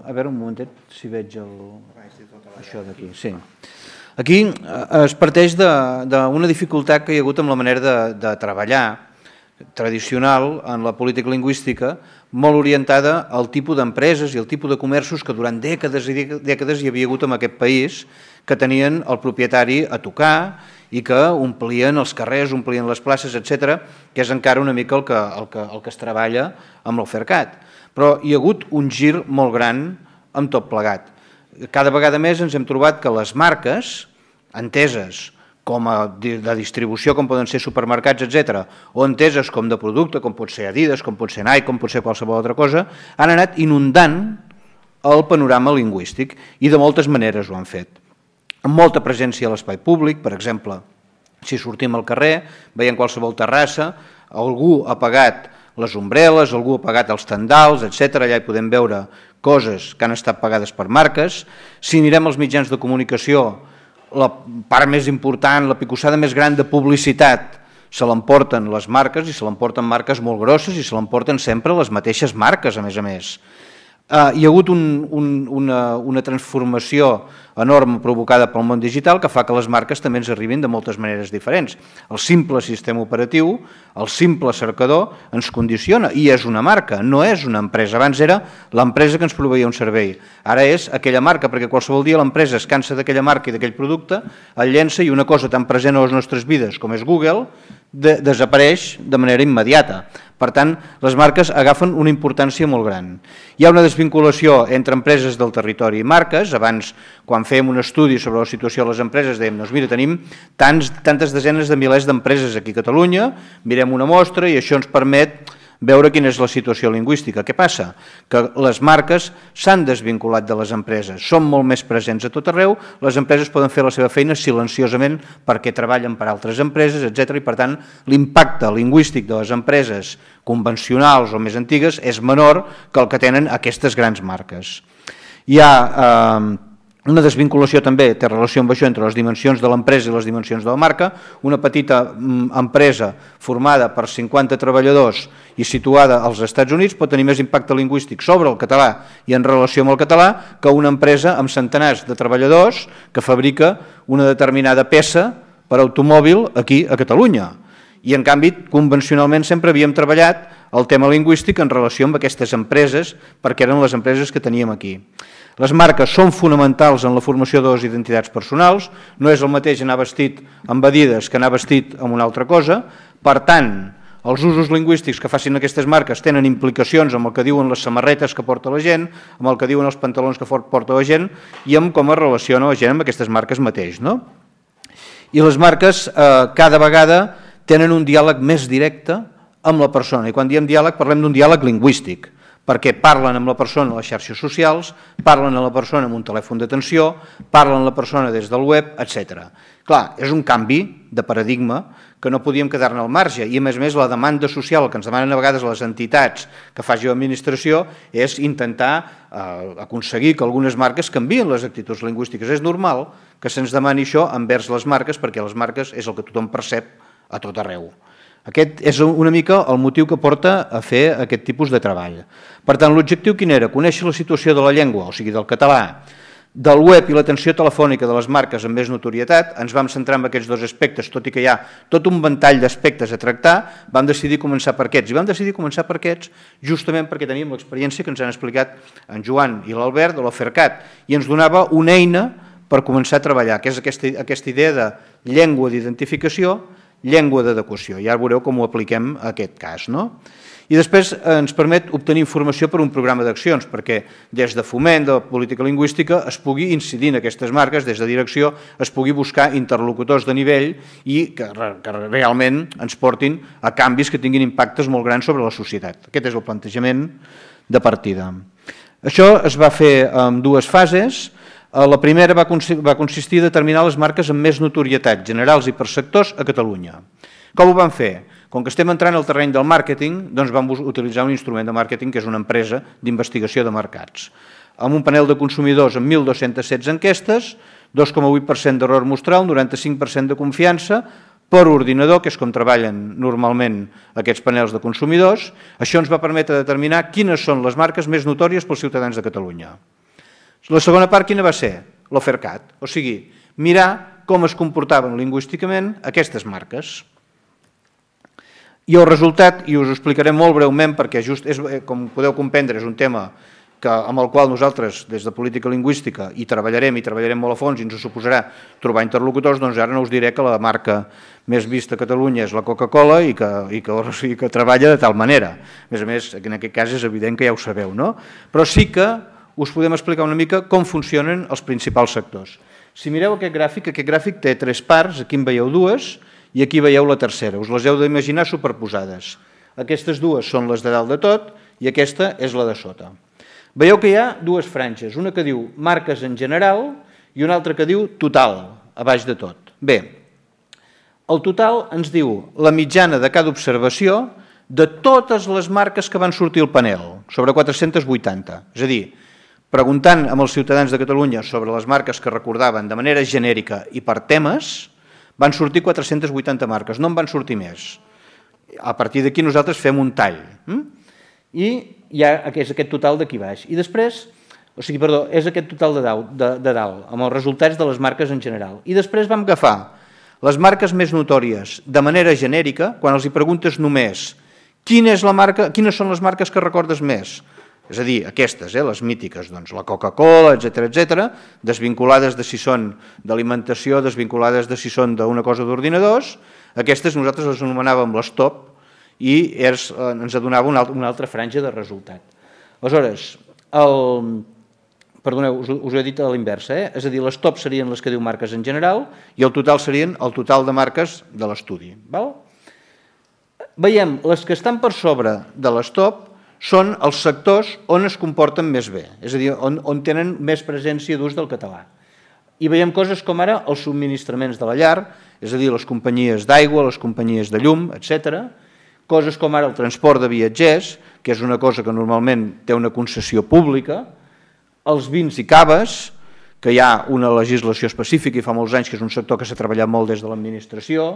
a veure un momentet si veig el... això d'aquí, sí. Aquí eh, es parteix d'una dificultat que hi ha hagut amb la manera de, de treballar, tradicional en la política lingüística, molt orientada al tipus d'empreses i al tipus de comerços que durant dècades i dècades hi havia hagut en aquest país que tenien el propietari a tocar i que omplien els carrers, omplien les places, etc, que és encara una mica el que, el que, el que es treballa amb l'ofercat. Però hi ha hagut un gir molt gran amb tot plegat. Cada vegada més ens hem trobat que les marques, enteses com a de distribució, com poden ser supermercats, etc, o enteses com de producte, com pot ser Adidas, com pot ser Nike, com pot ser qualsevol altra cosa, han anat inundant el panorama lingüístic i de moltes maneres ho han fet amb molta presència a l'espai públic, per exemple, si sortim al carrer, veiem qualsevol terrassa, algú ha pagat les ombrel·les, algú ha pagat els tendals, etc. Allà hi podem veure coses que han estat pagades per marques. Si anirem als mitjans de comunicació, la part més important, la picossada més gran de publicitat, se l'emporten les marques i se l'emporten marques molt grosses i se l'emporten sempre les mateixes marques, a més a més. Eh, hi ha hagut un, un, una, una transformació enorme provocada pel món digital que fa que les marques també ens arribin de moltes maneres diferents. El simple sistema operatiu, el simple cercador, ens condiciona i és una marca, no és una empresa. Abans era l'empresa que ens proveia un servei. Ara és aquella marca, perquè qualsevol dia l'empresa es cansa d'aquella marca i d'aquell producte, el llença i una cosa tan present a les nostres vides com és Google, de, desapareix de manera immediata. Per tant, les marques agafen una importància molt gran. Hi ha una desvinculació entre empreses del territori i marques. Abans, quan fèiem un estudi sobre la situació de les empreses, dèiem, doncs mira, tenim tants, tantes desenes de milers d'empreses aquí a Catalunya, mirem una mostra i això ens permet veure quina és la situació lingüística. Què passa? Que les marques s'han desvinculat de les empreses, són molt més presents a tot arreu, les empreses poden fer la seva feina silenciosament perquè treballen per altres empreses, etc. i per tant l'impacte lingüístic de les empreses convencionals o més antigues és menor que el que tenen aquestes grans marques. Hi ha... Eh, una desvinculació també té relació amb això entre les dimensions de l'empresa i les dimensions de la marca. Una petita mm, empresa formada per 50 treballadors i situada als Estats Units pot tenir més impacte lingüístic sobre el català i en relació amb el català que una empresa amb centenars de treballadors que fabrica una determinada peça per automòbil aquí a Catalunya. I en canvi, convencionalment sempre havíem treballat el tema lingüístic en relació amb aquestes empreses perquè eren les empreses que teníem aquí. Les marques són fonamentals en la formació de les identitats personals, no és el mateix anar vestit amb adides que anar vestit amb una altra cosa, per tant, els usos lingüístics que facin aquestes marques tenen implicacions amb el que diuen les samarretes que porta la gent, amb el que diuen els pantalons que porta la gent i amb com es relaciona la gent amb aquestes marques mateix. No? I les marques eh, cada vegada tenen un diàleg més directe amb la persona. I quan diem diàleg parlem d'un diàleg lingüístic perquè parlen amb la persona a les xarxes socials, parlen a la persona amb un telèfon d'atenció, parlen a la persona des del web, etc. Clar, és un canvi de paradigma que no podíem quedar-ne al marge i, a més a més, la demanda social que ens demanen a vegades les entitats que faci l'administració és intentar eh, aconseguir que algunes marques canvien les actituds lingüístiques. És normal que se'ns demani això envers les marques perquè les marques és el que tothom percep a tot arreu. Aquest és una mica el motiu que porta a fer aquest tipus de treball. Per tant, l'objectiu quin era? Conèixer la situació de la llengua, o sigui, del català, del web i l'atenció telefònica de les marques amb més notorietat, ens vam centrar en aquests dos aspectes, tot i que hi ha tot un ventall d'aspectes a tractar, vam decidir començar per aquests. I vam decidir començar per aquests justament perquè teníem l'experiència que ens han explicat en Joan i l'Albert de l'Ofercat i ens donava una eina per començar a treballar, que és aquesta, aquesta idea de llengua d'identificació llengua d'adequació. Ja veureu com ho apliquem a aquest cas. No? I després eh, ens permet obtenir informació per un programa d'accions, perquè des de foment de la política lingüística es pugui incidir en aquestes marques, des de direcció es pugui buscar interlocutors de nivell i que, que realment ens portin a canvis que tinguin impactes molt grans sobre la societat. Aquest és el plantejament de partida. Això es va fer en dues fases, Eh, la primera va, va consistir a determinar les marques amb més notorietat, generals i per sectors, a Catalunya. Com ho van fer? Com que estem entrant al terreny del màrqueting, doncs vam utilitzar un instrument de màrqueting que és una empresa d'investigació de mercats. Amb un panel de consumidors amb 1.216 enquestes, 2,8% d'error mostral, 95% de confiança, per ordinador, que és com treballen normalment aquests panels de consumidors, això ens va permetre determinar quines són les marques més notòries pels ciutadans de Catalunya. La segona part quina va ser? L'ofercat. O sigui, mirar com es comportaven lingüísticament aquestes marques. I el resultat, i us ho explicaré molt breument perquè just és, eh, com podeu comprendre és un tema que, amb el qual nosaltres des de política lingüística hi treballarem i treballarem molt a fons i ens suposarà trobar interlocutors, doncs ara no us diré que la marca més vista a Catalunya és la Coca-Cola i, que, i que, o sigui, que treballa de tal manera. A més a més, en aquest cas és evident que ja ho sabeu, no? Però sí que us podem explicar una mica com funcionen els principals sectors. Si mireu aquest gràfic, aquest gràfic té tres parts, aquí en veieu dues i aquí veieu la tercera. Us les heu d'imaginar superposades. Aquestes dues són les de dalt de tot i aquesta és la de sota. Veieu que hi ha dues franges, una que diu marques en general i una altra que diu total, a baix de tot. Bé, el total ens diu la mitjana de cada observació de totes les marques que van sortir al panel, sobre 480. És a dir, Preguntant amb els ciutadans de Catalunya sobre les marques que recordaven de manera genèrica i per temes, van sortir 480 marques, no en van sortir més. A partir d'aquí nosaltres fem un tall. Hm? I hi ha aquest, aquest total d'aquí baix. I després, o sigui, perdó, és aquest total de dalt, de, de dalt, amb els resultats de les marques en general. I després vam agafar les marques més notòries de manera genèrica, quan els hi preguntes només quina és la marca, quines són les marques que recordes més, és a dir, aquestes, eh, les mítiques, doncs, la Coca-Cola, etc etc, desvinculades de si són d'alimentació, desvinculades de si són d'una cosa d'ordinadors, aquestes nosaltres les anomenàvem les top i és, eh, ens donava una, una altra franja de resultat. Aleshores, el... perdoneu, us, us ho he dit a l'inversa, eh? és a dir, les top serien les que diu marques en general i el total serien el total de marques de l'estudi. Veiem les que estan per sobre de les top són els sectors on es comporten més bé, és a dir, on, on tenen més presència d'ús del català. I veiem coses com ara els subministraments de la llar, és a dir, les companyies d'aigua, les companyies de llum, etc. Coses com ara el transport de viatgers, que és una cosa que normalment té una concessió pública, els vins i caves, que hi ha una legislació específica i fa molts anys que és un sector que s'ha treballat molt des de l'administració,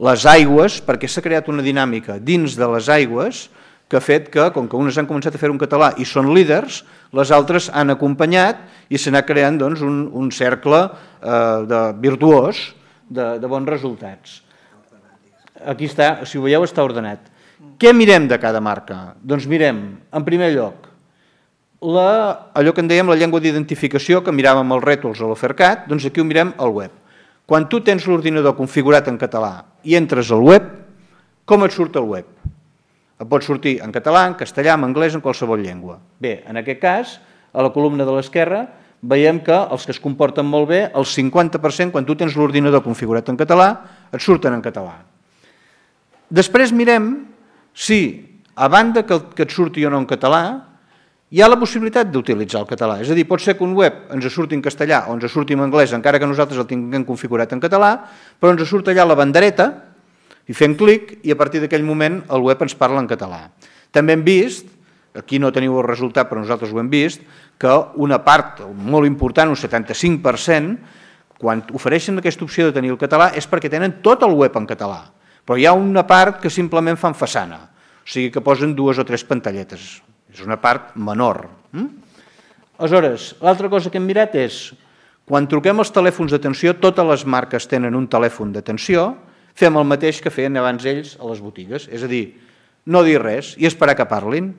les aigües, perquè s'ha creat una dinàmica dins de les aigües que ha fet que, com que unes han començat a fer un català i són líders, les altres han acompanyat i se n'ha creant doncs, un, un cercle eh, de virtuós de, de bons resultats. Aquí està, si ho veieu, està ordenat. Què mirem de cada marca? Doncs mirem, en primer lloc, la, allò que en dèiem la llengua d'identificació, que miràvem els rètols a l'Ofercat, doncs aquí ho mirem al web. Quan tu tens l'ordinador configurat en català i entres al web, com et surt el web? Pot sortir en català, en castellà, en anglès, en qualsevol llengua. Bé, en aquest cas, a la columna de l'esquerra, veiem que els que es comporten molt bé, el 50%, quan tu tens l'ordinador configurat en català, et surten en català. Després mirem si, a banda que, que et surti o no en català, hi ha la possibilitat d'utilitzar el català. És a dir, pot ser que un web ens surti en castellà o ens surti en anglès, encara que nosaltres el tinguem configurat en català, però ens surt allà la bandereta, i fem clic i a partir d'aquell moment el web ens parla en català. També hem vist, aquí no teniu el resultat però nosaltres ho hem vist, que una part molt important, un 75%, quan ofereixen aquesta opció de tenir el català és perquè tenen tot el web en català, però hi ha una part que simplement fan façana, o sigui que posen dues o tres pantalletes, és una part menor. Mm? Aleshores, l'altra cosa que hem mirat és, quan truquem els telèfons d'atenció, totes les marques tenen un telèfon d'atenció, fem el mateix que feien abans ells a les botigues, és a dir, no dir res i esperar que parlin.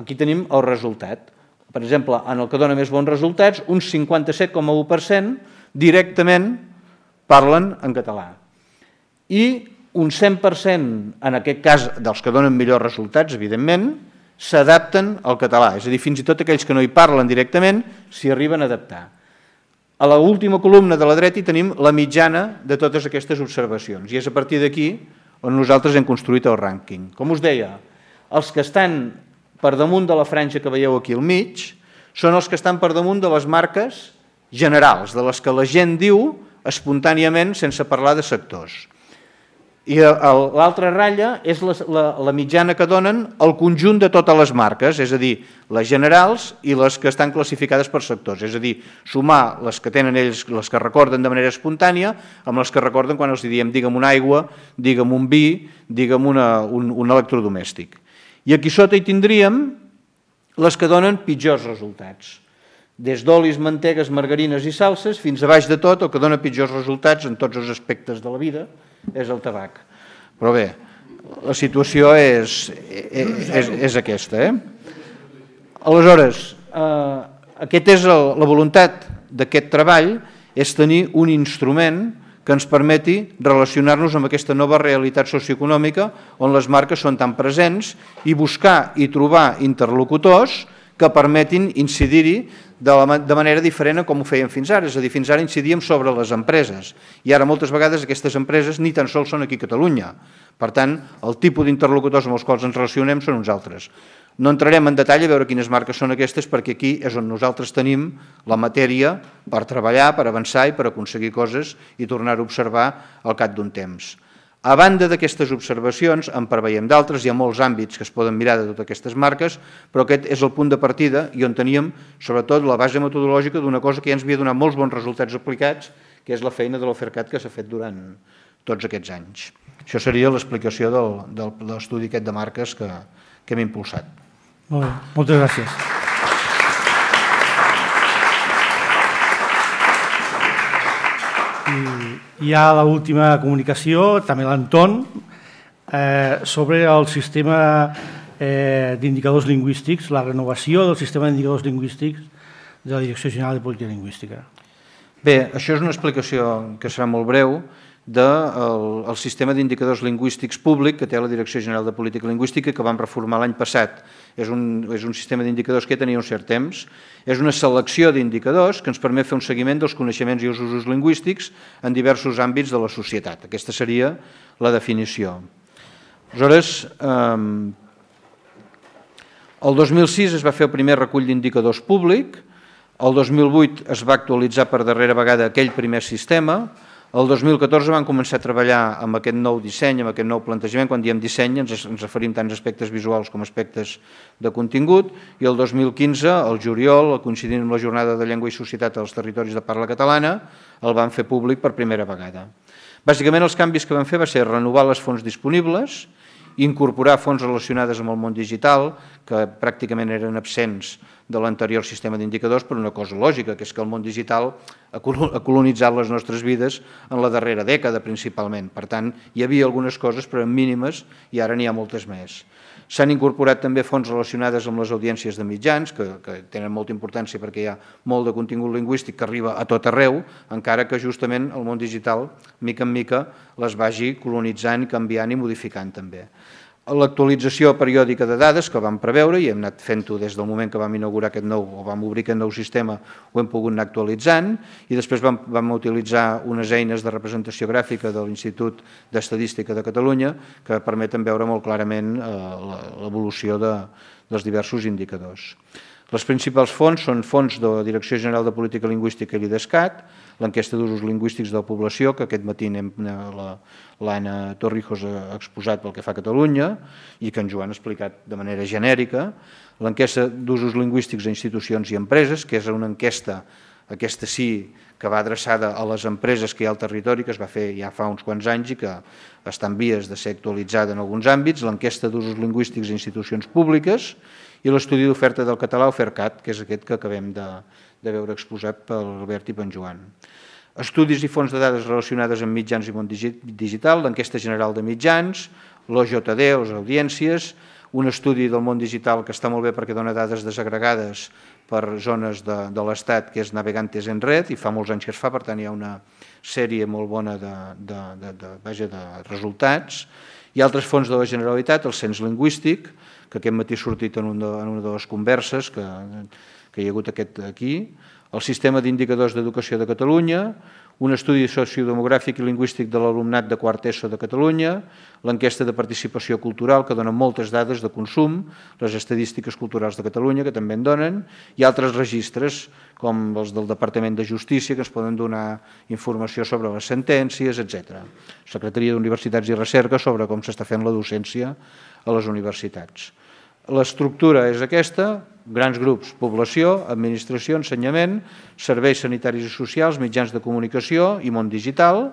Aquí tenim el resultat. Per exemple, en el que dona més bons resultats, un 57,1% directament parlen en català. I un 100%, en aquest cas, dels que donen millors resultats, evidentment, s'adapten al català. És a dir, fins i tot aquells que no hi parlen directament s'hi arriben a adaptar. A l'última última columna de la dreta hi tenim la mitjana de totes aquestes observacions i és a partir d'aquí on nosaltres hem construït el rànquing. Com us deia, els que estan per damunt de la franja que veieu aquí al mig són els que estan per damunt de les marques generals, de les que la gent diu espontàniament sense parlar de sectors i l'altra ratlla és la, la, la mitjana que donen el conjunt de totes les marques, és a dir, les generals i les que estan classificades per sectors, és a dir, sumar les que tenen ells, les que recorden de manera espontània, amb les que recorden quan els diem digue'm una aigua, digue'm un vi, digue'm una, un, un electrodomèstic. I aquí sota hi tindríem les que donen pitjors resultats des d'olis, mantegues, margarines i salses fins a baix de tot el que dona pitjors resultats en tots els aspectes de la vida, és el tabac. Però bé, la situació és, és, és, és aquesta. Eh? Aleshores, eh, aquest és el, la voluntat d'aquest treball, és tenir un instrument que ens permeti relacionar-nos amb aquesta nova realitat socioeconòmica on les marques són tan presents i buscar i trobar interlocutors que que permetin incidir-hi de, manera diferent a com ho fèiem fins ara. És a dir, fins ara incidíem sobre les empreses i ara moltes vegades aquestes empreses ni tan sols són aquí a Catalunya. Per tant, el tipus d'interlocutors amb els quals ens relacionem són uns altres. No entrarem en detall a veure quines marques són aquestes perquè aquí és on nosaltres tenim la matèria per treballar, per avançar i per aconseguir coses i tornar a observar al cap d'un temps. A banda d'aquestes observacions, en preveiem d'altres, hi ha molts àmbits que es poden mirar de totes aquestes marques, però aquest és el punt de partida i on teníem, sobretot, la base metodològica d'una cosa que ja ens havia donat molts bons resultats aplicats, que és la feina de l'OFERCAT que s'ha fet durant tots aquests anys. Això seria l'explicació de l'estudi aquest de marques que, que hem impulsat. Molt bé, moltes gràcies. I hi ha l'última comunicació, també l'Anton, eh, sobre el sistema eh, d'indicadors lingüístics, la renovació del sistema d'indicadors lingüístics de la Direcció General de Política Lingüística. Bé, això és una explicació que serà molt breu, del de sistema d'indicadors lingüístics públic que té la Direcció General de Política Lingüística que vam reformar l'any passat. És un, és un sistema d'indicadors que ja tenia un cert temps. És una selecció d'indicadors que ens permet fer un seguiment dels coneixements i els usos lingüístics en diversos àmbits de la societat. Aquesta seria la definició. Aleshores, eh, el 2006 es va fer el primer recull d'indicadors públic, el 2008 es va actualitzar per darrera vegada aquell primer sistema, el 2014 vam començar a treballar amb aquest nou disseny, amb aquest nou plantejament. Quan diem disseny ens, referim tant a aspectes visuals com a aspectes de contingut. I el 2015, el juliol, coincidint amb la Jornada de Llengua i Societat als Territoris de Parla Catalana, el van fer públic per primera vegada. Bàsicament els canvis que vam fer va ser renovar les fonts disponibles, incorporar fonts relacionades amb el món digital, que pràcticament eren absents de l'anterior sistema d'indicadors per una cosa lògica, que és que el món digital ha colonitzat les nostres vides en la darrera dècada principalment. Per tant, hi havia algunes coses, però mínimes, i ara n'hi ha moltes més. S'han incorporat també fons relacionades amb les audiències de mitjans, que, que tenen molta importància perquè hi ha molt de contingut lingüístic que arriba a tot arreu, encara que justament el món digital, mica en mica, les vagi colonitzant, canviant i modificant també. L'actualització periòdica de dades que vam preveure i hem anat fent-ho des del moment que vam inaugurar aquest nou o vam obrir aquest nou sistema, ho hem pogut anar actualitzant i després vam, vam utilitzar unes eines de representació gràfica de l'Institut d'Estadística de Catalunya que permeten veure molt clarament eh, l'evolució de, dels diversos indicadors. Les principals fonts són fons de la Direcció General de Política Lingüística i l'IDESCAT, l'enquesta d'usos lingüístics de la població, que aquest matí eh, l'Anna Torrijos ha exposat pel que fa a Catalunya i que en Joan ha explicat de manera genèrica, l'enquesta d'usos lingüístics a institucions i empreses, que és una enquesta, aquesta sí, que va adreçada a les empreses que hi ha al territori, que es va fer ja fa uns quants anys i que està en vies de ser actualitzada en alguns àmbits, l'enquesta d'usos lingüístics a institucions públiques i l'estudi d'oferta del català, FERCAT, que és aquest que acabem de, de veure exposat per Albert i per Joan. Estudis i fons de dades relacionades amb mitjans i món digital, l'enquesta general de mitjans, l'OJD, les audiències, un estudi del món digital que està molt bé perquè dona dades desagregades per zones de, de l'Estat, que és Navegantes en Red, i fa molts anys que es fa, per tant hi ha una sèrie molt bona de, de, de, de, vaja, de resultats. Hi ha altres fons de la Generalitat, el cens lingüístic, que aquest matí ha sortit en, un de, en una de les converses, que que hi ha hagut aquest aquí, el Sistema d'Indicadors d'Educació de Catalunya, un estudi sociodemogràfic i lingüístic de l'alumnat de quart ESO de Catalunya, l'enquesta de participació cultural, que dona moltes dades de consum, les estadístiques culturals de Catalunya, que també en donen, i altres registres, com els del Departament de Justícia, que ens poden donar informació sobre les sentències, etc. Secretaria d'Universitats i Recerca sobre com s'està fent la docència a les universitats. L'estructura és aquesta, grans grups, població, administració, ensenyament, serveis sanitaris i socials, mitjans de comunicació i món digital,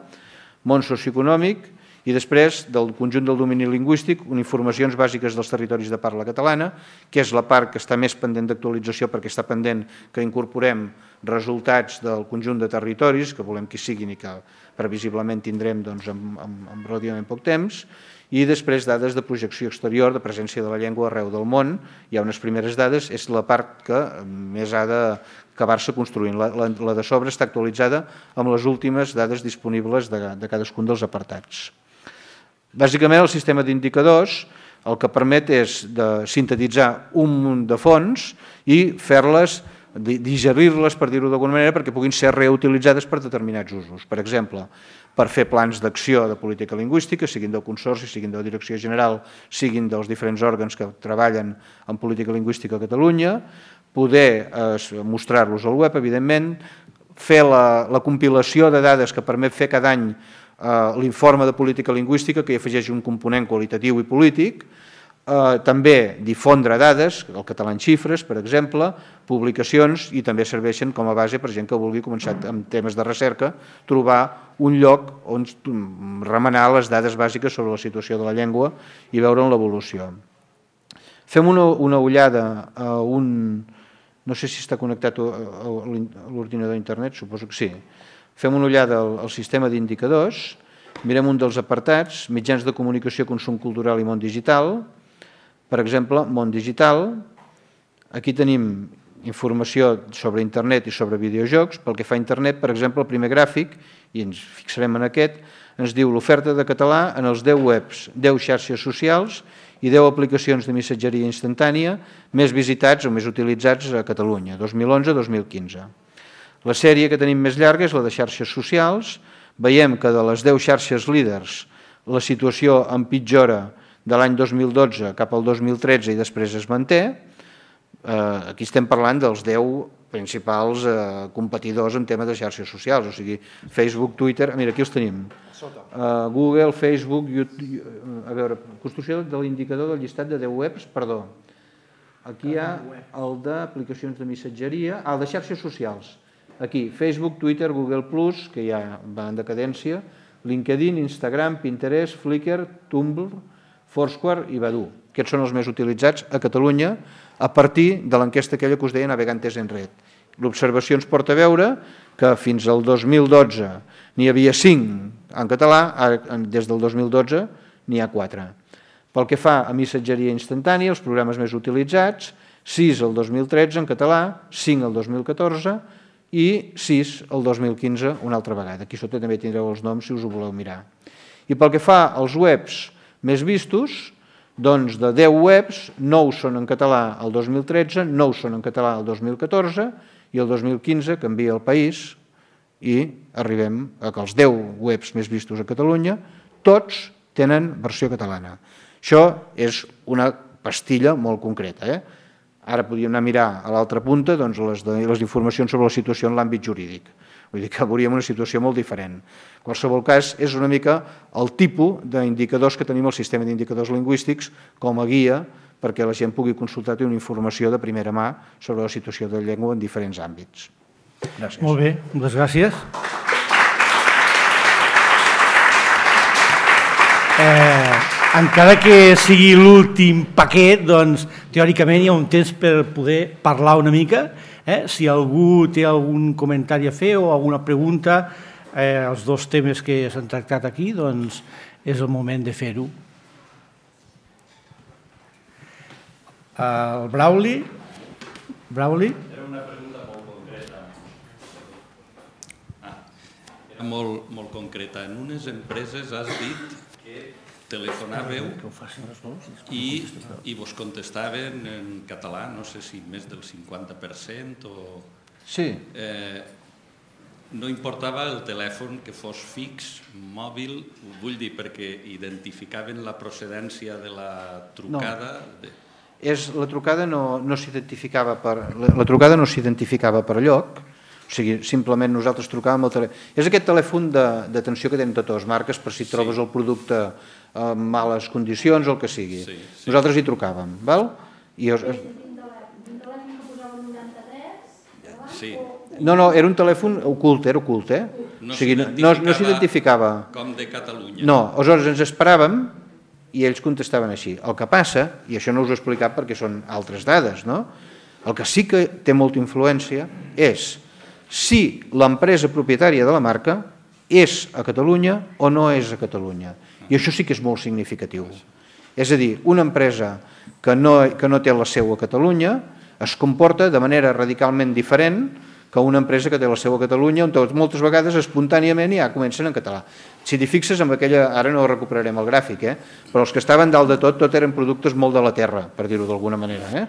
món socioeconòmic i després del conjunt del domini lingüístic, informacions bàsiques dels territoris de parla catalana, que és la part que està més pendent d'actualització perquè està pendent que incorporem resultats del conjunt de territoris, que volem que siguin i que previsiblement tindrem doncs, en, amb, en relativament poc temps, i després dades de projecció exterior, de presència de la llengua arreu del món. Hi ha unes primeres dades, és la part que eh, més ha d'acabar-se construint. La, la, la de sobre està actualitzada amb les últimes dades disponibles de, de cadascun dels apartats. Bàsicament, el sistema d'indicadors el que permet és de sintetitzar un munt de fons i fer-les digerir-les, per dir-ho d'alguna manera, perquè puguin ser reutilitzades per determinats usos. Per exemple, per fer plans d'acció de política lingüística, siguin del Consorci, siguin de la Direcció General, siguin dels diferents òrgans que treballen en política lingüística a Catalunya, poder eh, mostrar-los al web, evidentment, fer la, la compilació de dades que permet fer cada any eh, l'informe de política lingüística, que hi afegeix un component qualitatiu i polític, Eh, també difondre dades, el català en xifres, per exemple, publicacions, i també serveixen com a base per gent que vulgui començar amb temes de recerca, trobar un lloc on remenar les dades bàsiques sobre la situació de la llengua i veure'n l'evolució. Fem una, una ullada a un... No sé si està connectat a l'ordinador d'internet, suposo que sí. Fem una ullada al, al sistema d'indicadors, mirem un dels apartats, mitjans de comunicació, consum cultural i món digital, per exemple, món digital, aquí tenim informació sobre internet i sobre videojocs. Pel que fa a internet, per exemple, el primer gràfic, i ens fixarem en aquest, ens diu l'oferta de català en els 10 webs, 10 xarxes socials i 10 aplicacions de missatgeria instantània més visitats o més utilitzats a Catalunya, 2011-2015. La sèrie que tenim més llarga és la de xarxes socials. Veiem que de les 10 xarxes líders la situació empitjora de l'any 2012 cap al 2013 i després es manté, eh, aquí estem parlant dels 10 principals eh, competidors en tema de xarxes socials, o sigui, Facebook, Twitter... Mira, aquí els tenim. Eh, Google, Facebook... YouTube, a veure, construcció de l'indicador del llistat de 10 webs, perdó. Aquí hi ha ah, el d'aplicacions de missatgeria... Ah, el de xarxes socials. Aquí, Facebook, Twitter, Google+, que ja va en decadència, LinkedIn, Instagram, Pinterest, Flickr, Tumblr, Foursquare i Badu. Aquests són els més utilitzats a Catalunya a partir de l'enquesta aquella que us deia Navegantes en Red. L'observació ens porta a veure que fins al 2012 n'hi havia 5 en català, des del 2012 n'hi ha 4. Pel que fa a missatgeria instantània, els programes més utilitzats, 6 el 2013 en català, 5 el 2014 i 6 el 2015 una altra vegada. Aquí sota també tindreu els noms si us ho voleu mirar. I pel que fa als webs, més vistos, doncs de 10 webs, 9 són en català el 2013, 9 són en català el 2014 i el 2015 canvia el país i arribem a que els 10 webs més vistos a Catalunya tots tenen versió catalana. Això és una pastilla molt concreta. Eh? Ara podríem anar a mirar a l'altra punta doncs, les, de, les informacions sobre la situació en l'àmbit jurídic. Vull dir que veuríem una situació molt diferent. En qualsevol cas, és una mica el tipus d'indicadors que tenim al sistema d'indicadors lingüístics com a guia perquè la gent pugui consultar una informació de primera mà sobre la situació de la llengua en diferents àmbits. Gràcies. Molt bé, moltes gràcies. Eh, encara que sigui l'últim paquet, doncs, teòricament hi ha un temps per poder parlar una mica Eh? Si algú té algun comentari a fer o alguna pregunta, eh, els dos temes que s'han tractat aquí, doncs és el moment de fer-ho. El Brauli? Brauli? Era una pregunta molt concreta. Ah, era molt, molt concreta. En unes empreses has dit telefonàveu i, i vos contestaven en català, no sé si més del 50% o... Sí. Eh, no importava el telèfon que fos fix, mòbil, vull dir, perquè identificaven la procedència de la trucada... No. És, la trucada no, no s'identificava per, la, la trucada no s'identificava per lloc, o sigui, simplement nosaltres trucàvem al telèfon. És aquest telèfon d'atenció que tenen totes les marques per si trobes el producte en males condicions o el que sigui. Nosaltres hi trucàvem, val? I us... Sí. No, no, era un telèfon ocult, era ocult, eh? o sigui, no, no s'identificava. Com de Catalunya. No, aleshores ens esperàvem i ells contestaven així. El que passa, i això no us ho he explicat perquè són altres dades, no? El que sí que té molta influència és si l'empresa propietària de la marca és a Catalunya o no és a Catalunya. I això sí que és molt significatiu. És a dir, una empresa que no, que no té la seu a Catalunya es comporta de manera radicalment diferent que una empresa que té la seu a Catalunya on tot, moltes vegades espontàniament ja comencen en català. Si t'hi fixes, amb aquella, ara no recuperarem el gràfic, eh? però els que estaven dalt de tot, tot eren productes molt de la terra, per dir-ho d'alguna manera. Eh?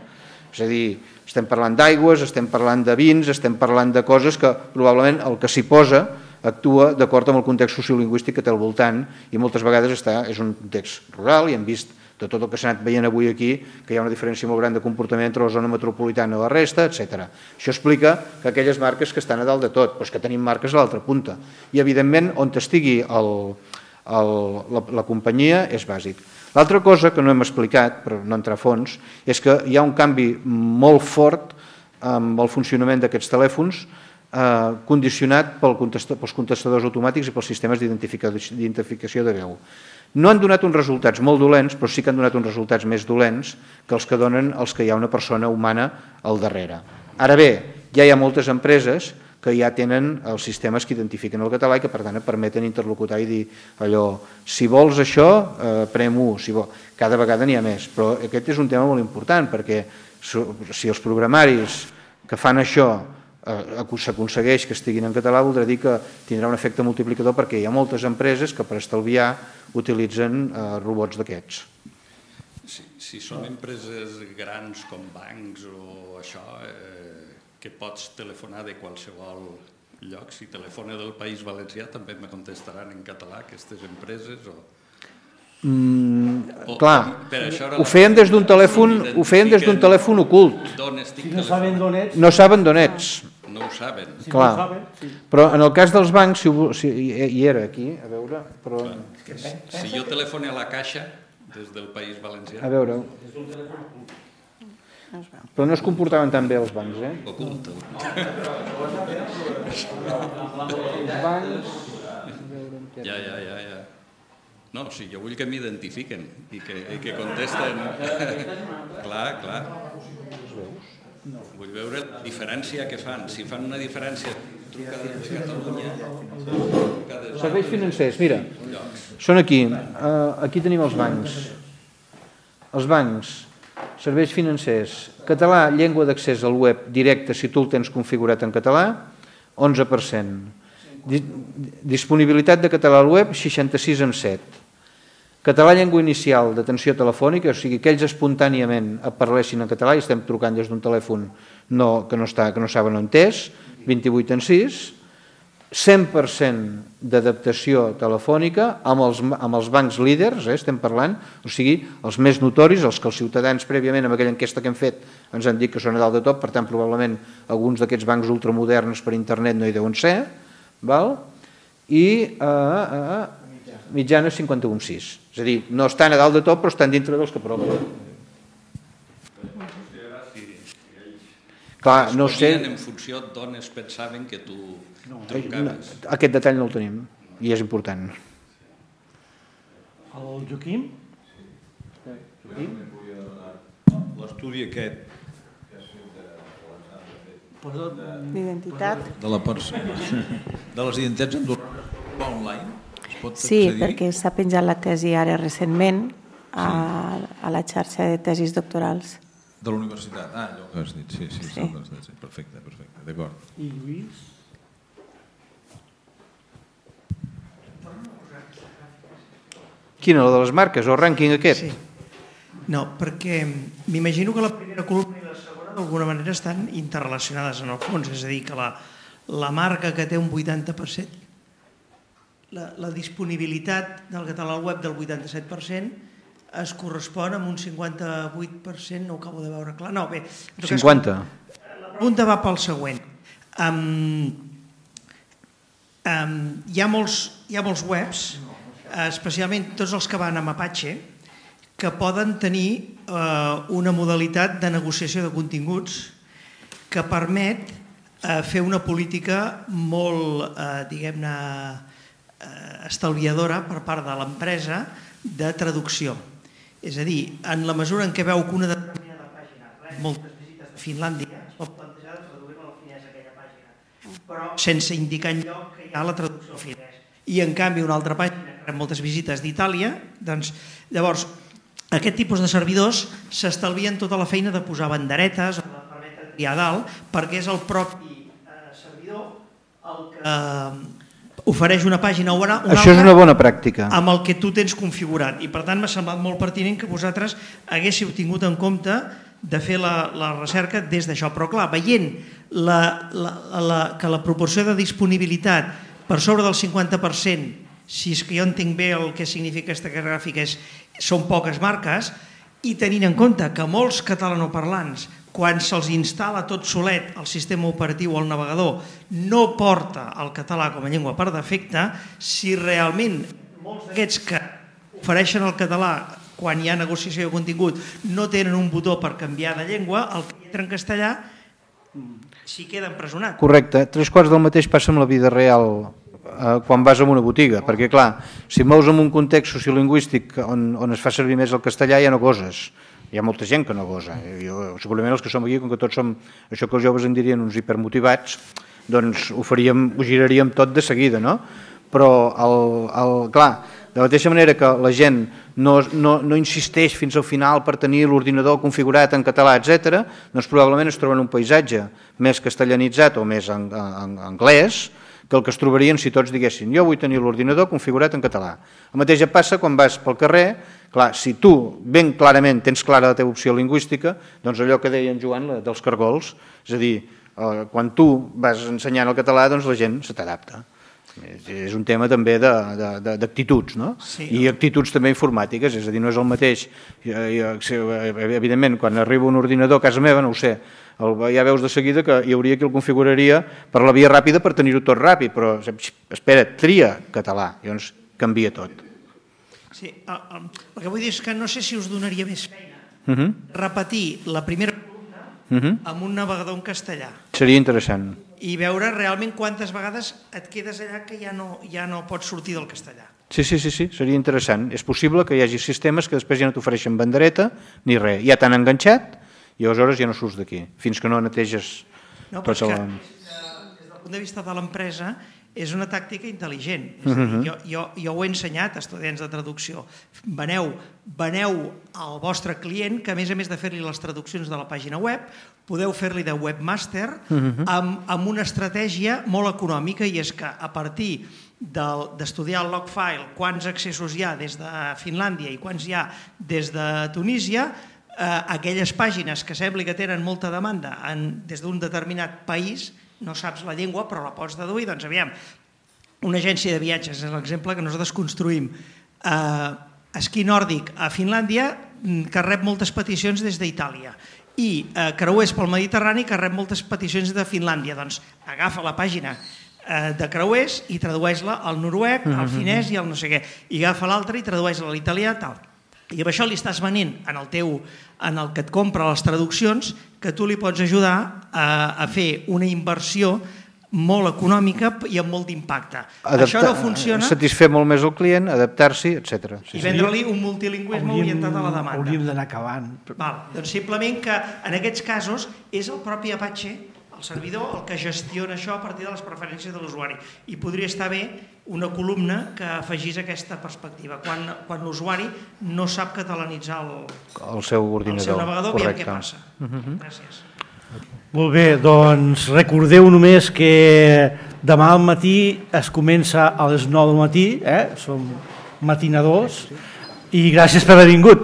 És a dir, estem parlant d'aigües, estem parlant de vins, estem parlant de coses que probablement el que s'hi posa actua d'acord amb el context sociolingüístic que té al voltant i moltes vegades està, és un context rural i hem vist de tot el que s'ha anat veient avui aquí, que hi ha una diferència molt gran de comportament entre la zona metropolitana i la resta, etc. Això explica que aquelles marques que estan a dalt de tot, però que tenim marques a l'altra punta. I, evidentment, on estigui el, el, la, la companyia és bàsic. L'altra cosa que no hem explicat, però no entrar a fons, és que hi ha un canvi molt fort amb el funcionament d'aquests telèfons eh, condicionat pel pels contestadors automàtics i pels sistemes d'identificació de veu. No han donat uns resultats molt dolents, però sí que han donat uns resultats més dolents que els que donen els que hi ha una persona humana al darrere. Ara bé, ja hi ha moltes empreses que que ja tenen els sistemes que identifiquen el català i que per tant et permeten interlocutar i dir allò, si vols això, eh, prem-ho, si vol... cada vegada n'hi ha més, però aquest és un tema molt important perquè si els programaris que fan això eh, s'aconsegueix que estiguin en català voldrà dir que tindrà un efecte multiplicador perquè hi ha moltes empreses que per estalviar utilitzen eh, robots d'aquests. Si, si són empreses grans com bancs o això, eh, que pots telefonar de qualsevol lloc. Si telefona del País Valencià també me contestaran en català aquestes empreses o... Mm, o, clar, ho feien des d'un telèfon, ho feien des d'un telèfon ocult. Si no saben d'on ets. No saben d'on ets. Ah, no ho saben. Si clar. No saben, sí. Però en el cas dels bancs, si, si hi era aquí, a veure, però... Clar. Si jo telefone a la caixa des del País Valencià... A veure... Des d'un telèfon ocult. Però no es comportaven tan bé els bancs, eh? Els bancs... Ja, ja, ja, ja. No, o sigui, jo vull que m'identifiquen i, que, i que contesten. clar, clar. Vull veure la diferència que fan. Si fan una diferència Catalunya... Serveis financers, mira. Són aquí. Eh, aquí tenim els bancs. Els bancs Serveis financers. Català, llengua d'accés al web directe si tu el tens configurat en català, 11%. Disponibilitat de català al web, 66 en 7. Català llengua inicial d'atenció telefònica, o sigui, que ells espontàniament parlessin en català i estem trucant des d'un telèfon no, que, no està, que no saben on és, 28 en 6. 100% d'adaptació telefònica amb els, amb els bancs líders, eh, estem parlant, o sigui, els més notoris, els que els ciutadans prèviament amb aquella enquesta que hem fet ens han dit que són a dalt de tot, per tant, probablement alguns d'aquests bancs ultramoderns per internet no hi deuen ser, val? i eh, eh, mitjana 51,6. És a dir, no estan a dalt de tot, però estan dintre dels que proven. Clar, no sé... en funció d'on es pensaven que tu no, eh, trucaves. No, aquest detall no el tenim i és important. El Joaquim? Joaquim? L'estudi aquest mm, D'identitat. De, la de les identitats en online? Es pot sí, perquè s'ha penjat la tesi ara recentment a, a la xarxa de tesis doctorals. De la universitat. Ah, allò que has dit, sí, sí, sí. sí. sí. Perfecte, perfecte, d'acord. I Lluís? Quina, la de les marques, o el rànquing aquest? Sí. No, perquè m'imagino que la primera columna i la segona d'alguna manera estan interrelacionades en el fons, és a dir, que la, la marca que té un 80%, la, la disponibilitat del català al web del 87%, es correspon amb un 58%, no ho acabo de veure clar. No, bé, 50? Cas, la pregunta va pel següent. Um, um, hi, ha molts, hi ha molts webs, especialment tots els que van amb Apache, que poden tenir uh, una modalitat de negociació de continguts que permet uh, fer una política molt, uh, diguem-ne, estalviadora per part de l'empresa de traducció. És a dir, en la mesura en què veu que una determinada pàgina rep moltes visites de Finlàndia, pot plantejar de traduir la finès aquella pàgina, però sense indicar enlloc que hi ha la traducció al finès. I en canvi una altra pàgina rep moltes visites d'Itàlia, doncs llavors aquest tipus de servidors s'estalvien tota la feina de posar banderetes o de permetre triar dalt perquè és el propi eh, servidor el que eh, ofereix una pàgina o una Això és una bona pràctica. amb el que tu tens configurat. I per tant m'ha semblat molt pertinent que vosaltres haguéssiu tingut en compte de fer la, la recerca des d'això. Però clar, veient la, la, la, que la proporció de disponibilitat per sobre del 50%, si és que jo entenc bé el que significa aquesta gràfica, és, són poques marques, i tenint en compte que molts catalanoparlants quan se'ls instal·la tot solet el sistema operatiu o el navegador, no porta el català com a llengua per defecte, si realment molts d'aquests que ofereixen el català quan hi ha negociació de contingut no tenen un botó per canviar de llengua, el que entra en castellà s'hi queda empresonat. Correcte, tres quarts del mateix passa amb la vida real eh, quan vas a una botiga, perquè clar, si mous en un context sociolingüístic on, on es fa servir més el castellà ja no goses, hi ha molta gent que no gosa. Eh? Jo, segurament els que som aquí, com que tots som això que els joves en dirien uns hipermotivats, doncs ho, faríem, ho giraríem tot de seguida, no? Però, el, el, clar, de la mateixa manera que la gent no, no, no insisteix fins al final per tenir l'ordinador configurat en català, etc., doncs probablement es troben un paisatge més castellanitzat o més en, en, en anglès, que el que es trobarien si tots diguessin jo vull tenir l'ordinador configurat en català. El mateix passa quan vas pel carrer, clar, si tu ben clarament tens clara la teva opció lingüística, doncs allò que deia en Joan la, dels cargols, és a dir, eh, quan tu vas ensenyant el català, doncs la gent se t'adapta. És un tema també d'actituds, no? Sí, I actituds també informàtiques, és a dir, no és el mateix. Eh, eh, evidentment, quan arriba un ordinador a casa meva, no ho sé, ja veus de seguida que hi hauria qui el configuraria per la via ràpida per tenir-ho tot ràpid, però espera, tria català, llavors canvia tot. Sí, ah, ah, el, que vull dir és que no sé si us donaria més feina mhm. repetir la primera pregunta mhm. amb un navegador en castellà. Seria interessant. I veure realment quantes vegades et quedes allà que ja no, ja no pots sortir del castellà. Sí, sí, sí, sí, seria interessant. És possible que hi hagi sistemes que després ja no t'ofereixen bandereta ni res. Ja t'han enganxat i aleshores ja no surts d'aquí, fins que no neteges no, tota Des del punt de vista de l'empresa, és una tàctica intel·ligent. És mhm. dir, jo, jo, jo ho he ensenyat a estudiants de traducció. Veneu, veneu al vostre client que, a més a més de fer-li les traduccions de la pàgina web, podeu fer-li de webmaster mhm. amb, amb una estratègia molt econòmica i és que a partir d'estudiar de, el logfile, quants accessos hi ha des de Finlàndia i quants hi ha des de Tunísia, eh, aquelles pàgines que sembla que tenen molta demanda en, des d'un determinat país, no saps la llengua però la pots deduir, doncs aviam, una agència de viatges és l'exemple que nosaltres construïm. Eh, esquí nòrdic a Finlàndia mm, que rep moltes peticions des d'Itàlia i eh, creuers pel Mediterrani que rep moltes peticions de Finlàndia. Doncs agafa la pàgina eh, de creuers i tradueix-la al noruec, al mm-hmm. finès i al no sé què. I agafa l'altra i tradueix-la a l'italià, tal. I amb això li estàs venint en el teu, en el que et compra les traduccions que tu li pots ajudar a, a fer una inversió molt econòmica i amb molt d'impacte. Això no funciona... Satisfer molt més el client, adaptar-s'hi, etc. Sí, I vendre-li un multilingüisme hauríem, orientat a la demanda. Hauríem d'anar acabant. Val, doncs simplement que en aquests casos és el propi Apache el servidor el que gestiona això a partir de les preferències de l'usuari. I podria estar bé una columna que afegís aquesta perspectiva, quan, quan l'usuari no sap catalanitzar el, el seu ordinador. El seu navegador, Correcte. què passa. Uh mhm. -huh. Gràcies. Molt bé, doncs recordeu només que demà al matí es comença a les 9 del matí, eh? som matinadors, i gràcies per haver vingut.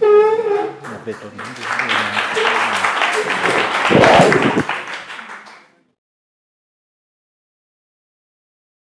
Molt tot